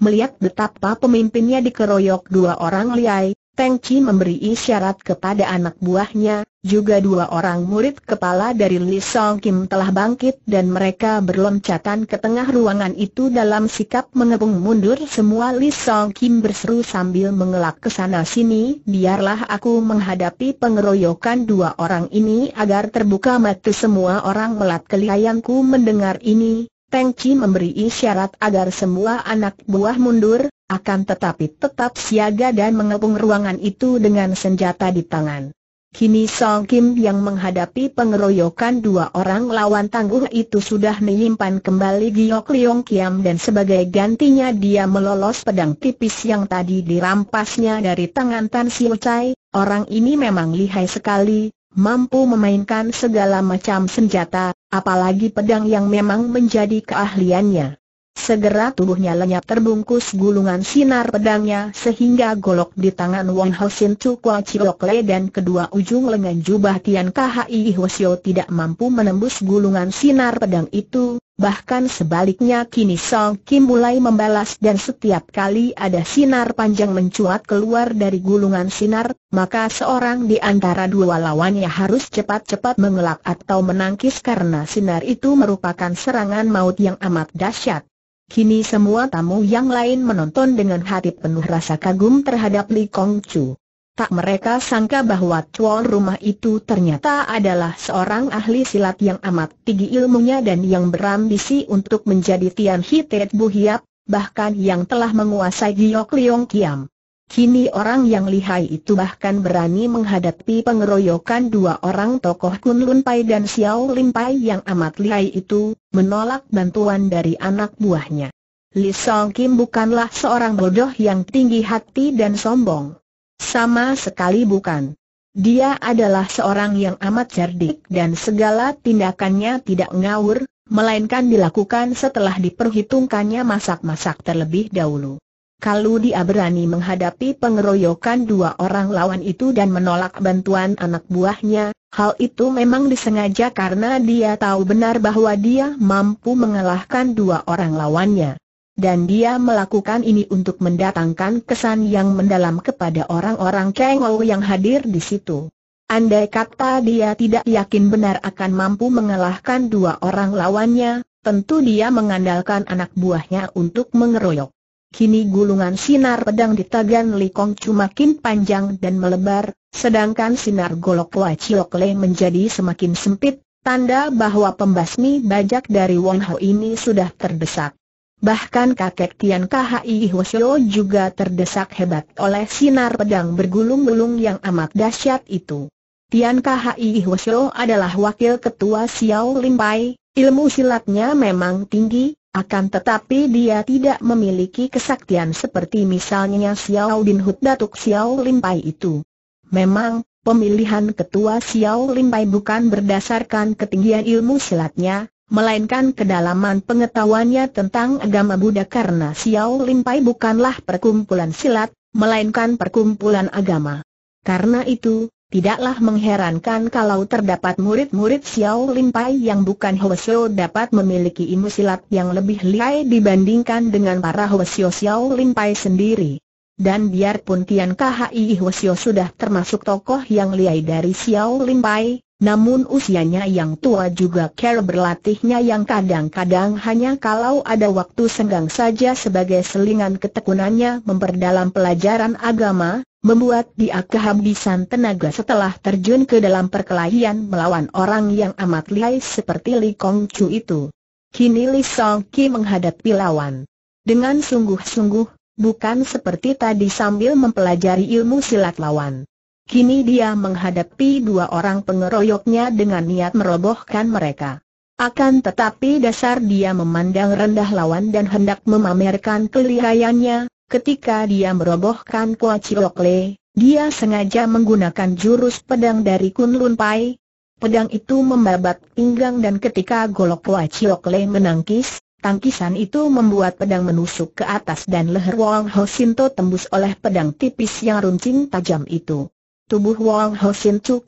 Melihat betapa pemimpinnya dikeroyok dua orang liai, Teng Chi memberi isyarat kepada anak buahnya, juga dua orang murid kepala dari Li Song Kim telah bangkit dan mereka berloncatan ke tengah ruangan itu dalam sikap mengepung mundur semua Li Song Kim berseru sambil mengelak ke sana sini, biarlah aku menghadapi pengeroyokan dua orang ini agar terbuka mata semua orang melat kelihayanku mendengar ini, Teng Chi memberi isyarat agar semua anak buah mundur, akan tetapi tetap siaga dan mengepung ruangan itu dengan senjata di tangan. Kini Song Kim yang menghadapi pengeroyokan dua orang lawan tangguh itu sudah menyimpan kembali Giok Leong Kiam dan sebagai gantinya dia melolos pedang tipis yang tadi dirampasnya dari tangan Tan Xiu Chai, orang ini memang lihai sekali, mampu memainkan segala macam senjata, apalagi pedang yang memang menjadi keahliannya. Segera tubuhnya lenyap terbungkus gulungan sinar pedangnya sehingga golok di tangan Wang Kwa Chiok Le dan kedua ujung lengan jubah Tian Khi Sio tidak mampu menembus gulungan sinar pedang itu, bahkan sebaliknya kini Song Kim mulai membalas dan setiap kali ada sinar panjang mencuat keluar dari gulungan sinar, maka seorang di antara dua lawannya harus cepat-cepat mengelak atau menangkis karena sinar itu merupakan serangan maut yang amat dahsyat. Kini semua tamu yang lain menonton dengan hati penuh rasa kagum terhadap Li Kong Chu. Tak mereka sangka bahwa tuan rumah itu ternyata adalah seorang ahli silat yang amat tinggi ilmunya dan yang berambisi untuk menjadi Tian Hitet Hiap, bahkan yang telah menguasai Giok Liong Kiam. Kini orang yang lihai itu bahkan berani menghadapi pengeroyokan dua orang tokoh Kun Lun Pai dan Xiao Lim Pai yang amat lihai itu, menolak bantuan dari anak buahnya. Li Song Kim bukanlah seorang bodoh yang tinggi hati dan sombong. Sama sekali bukan. Dia adalah seorang yang amat cerdik dan segala tindakannya tidak ngawur, melainkan dilakukan setelah diperhitungkannya masak-masak terlebih dahulu kalau dia berani menghadapi pengeroyokan dua orang lawan itu dan menolak bantuan anak buahnya, hal itu memang disengaja karena dia tahu benar bahwa dia mampu mengalahkan dua orang lawannya. Dan dia melakukan ini untuk mendatangkan kesan yang mendalam kepada orang-orang kengol yang hadir di situ. Andai kata dia tidak yakin benar akan mampu mengalahkan dua orang lawannya, tentu dia mengandalkan anak buahnya untuk mengeroyok. Kini gulungan sinar pedang di Tagan Likong makin panjang dan melebar, sedangkan sinar golok Wai Chiok menjadi semakin sempit, tanda bahwa pembasmi bajak dari Wong Ho ini sudah terdesak. Bahkan kakek Tian Khi Hwasyo juga terdesak hebat oleh sinar pedang bergulung-gulung yang amat dahsyat itu. Tian Khi Hwasyo adalah wakil ketua Xiao Limpai, ilmu silatnya memang tinggi, akan tetapi dia tidak memiliki kesaktian seperti misalnya Xiao Bin Hut Datuk Xiao Limpai itu. Memang, pemilihan ketua Xiao Limpai bukan berdasarkan ketinggian ilmu silatnya, melainkan kedalaman pengetahuannya tentang agama Buddha karena Xiao Limpai bukanlah perkumpulan silat, melainkan perkumpulan agama. Karena itu, Tidaklah mengherankan kalau terdapat murid-murid Xiao Pai yang bukan Hoesio dapat memiliki ilmu silat yang lebih lihai dibandingkan dengan para Hoesio Xiao Pai sendiri. Dan biarpun Tian Khi Hoesio sudah termasuk tokoh yang lihai dari Xiao Pai. Namun usianya yang tua juga care berlatihnya yang kadang-kadang hanya kalau ada waktu senggang saja sebagai selingan ketekunannya memperdalam pelajaran agama, membuat dia kehabisan tenaga setelah terjun ke dalam perkelahian melawan orang yang amat lihai seperti Li Kong Chu itu. Kini Li Song Ki menghadapi lawan. Dengan sungguh-sungguh, bukan seperti tadi sambil mempelajari ilmu silat lawan. Kini dia menghadapi dua orang pengeroyoknya dengan niat merobohkan mereka. Akan tetapi dasar dia memandang rendah lawan dan hendak memamerkan kelihayannya, ketika dia merobohkan Kua Chiokle, dia sengaja menggunakan jurus pedang dari Kun Lun Pai. Pedang itu membabat pinggang dan ketika golok Kua Chiokle menangkis, tangkisan itu membuat pedang menusuk ke atas dan leher Wong Hosinto tembus oleh pedang tipis yang runcing tajam itu. Tubuh Wang Hosin Chiok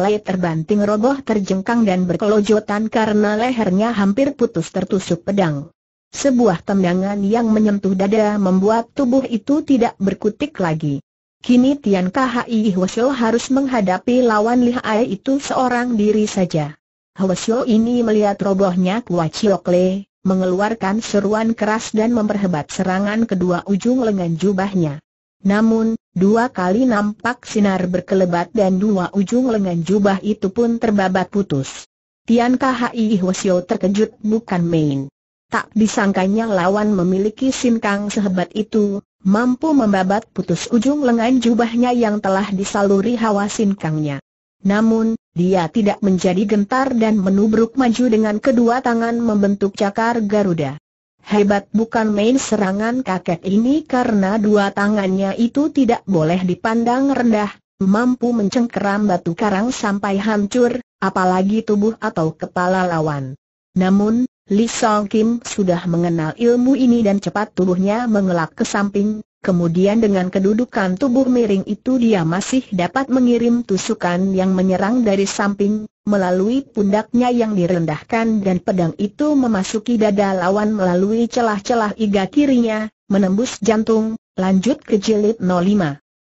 Lai terbanting roboh terjengkang dan berkelojotan karena lehernya hampir putus tertusuk pedang. Sebuah tendangan yang menyentuh dada membuat tubuh itu tidak berkutik lagi. Kini Tian Khi Hwasyo harus menghadapi lawan lihai itu seorang diri saja. Hwasyo ini melihat robohnya Kwa Lai, mengeluarkan seruan keras dan memperhebat serangan kedua ujung lengan jubahnya. Namun, dua kali nampak sinar berkelebat dan dua ujung lengan jubah itu pun terbabat putus. Tian Khai Hwasyo terkejut bukan main. Tak disangkanya lawan memiliki Kang sehebat itu, mampu membabat putus ujung lengan jubahnya yang telah disaluri hawa Kangnya. Namun, dia tidak menjadi gentar dan menubruk maju dengan kedua tangan membentuk cakar Garuda. Hebat bukan main serangan kakek ini karena dua tangannya itu tidak boleh dipandang rendah, mampu mencengkeram batu karang sampai hancur, apalagi tubuh atau kepala lawan. Namun, Lee Song Kim sudah mengenal ilmu ini dan cepat tubuhnya mengelak ke samping, Kemudian dengan kedudukan tubuh miring itu dia masih dapat mengirim tusukan yang menyerang dari samping, melalui pundaknya yang direndahkan dan pedang itu memasuki dada lawan melalui celah-celah iga kirinya, menembus jantung, lanjut ke jilid 05.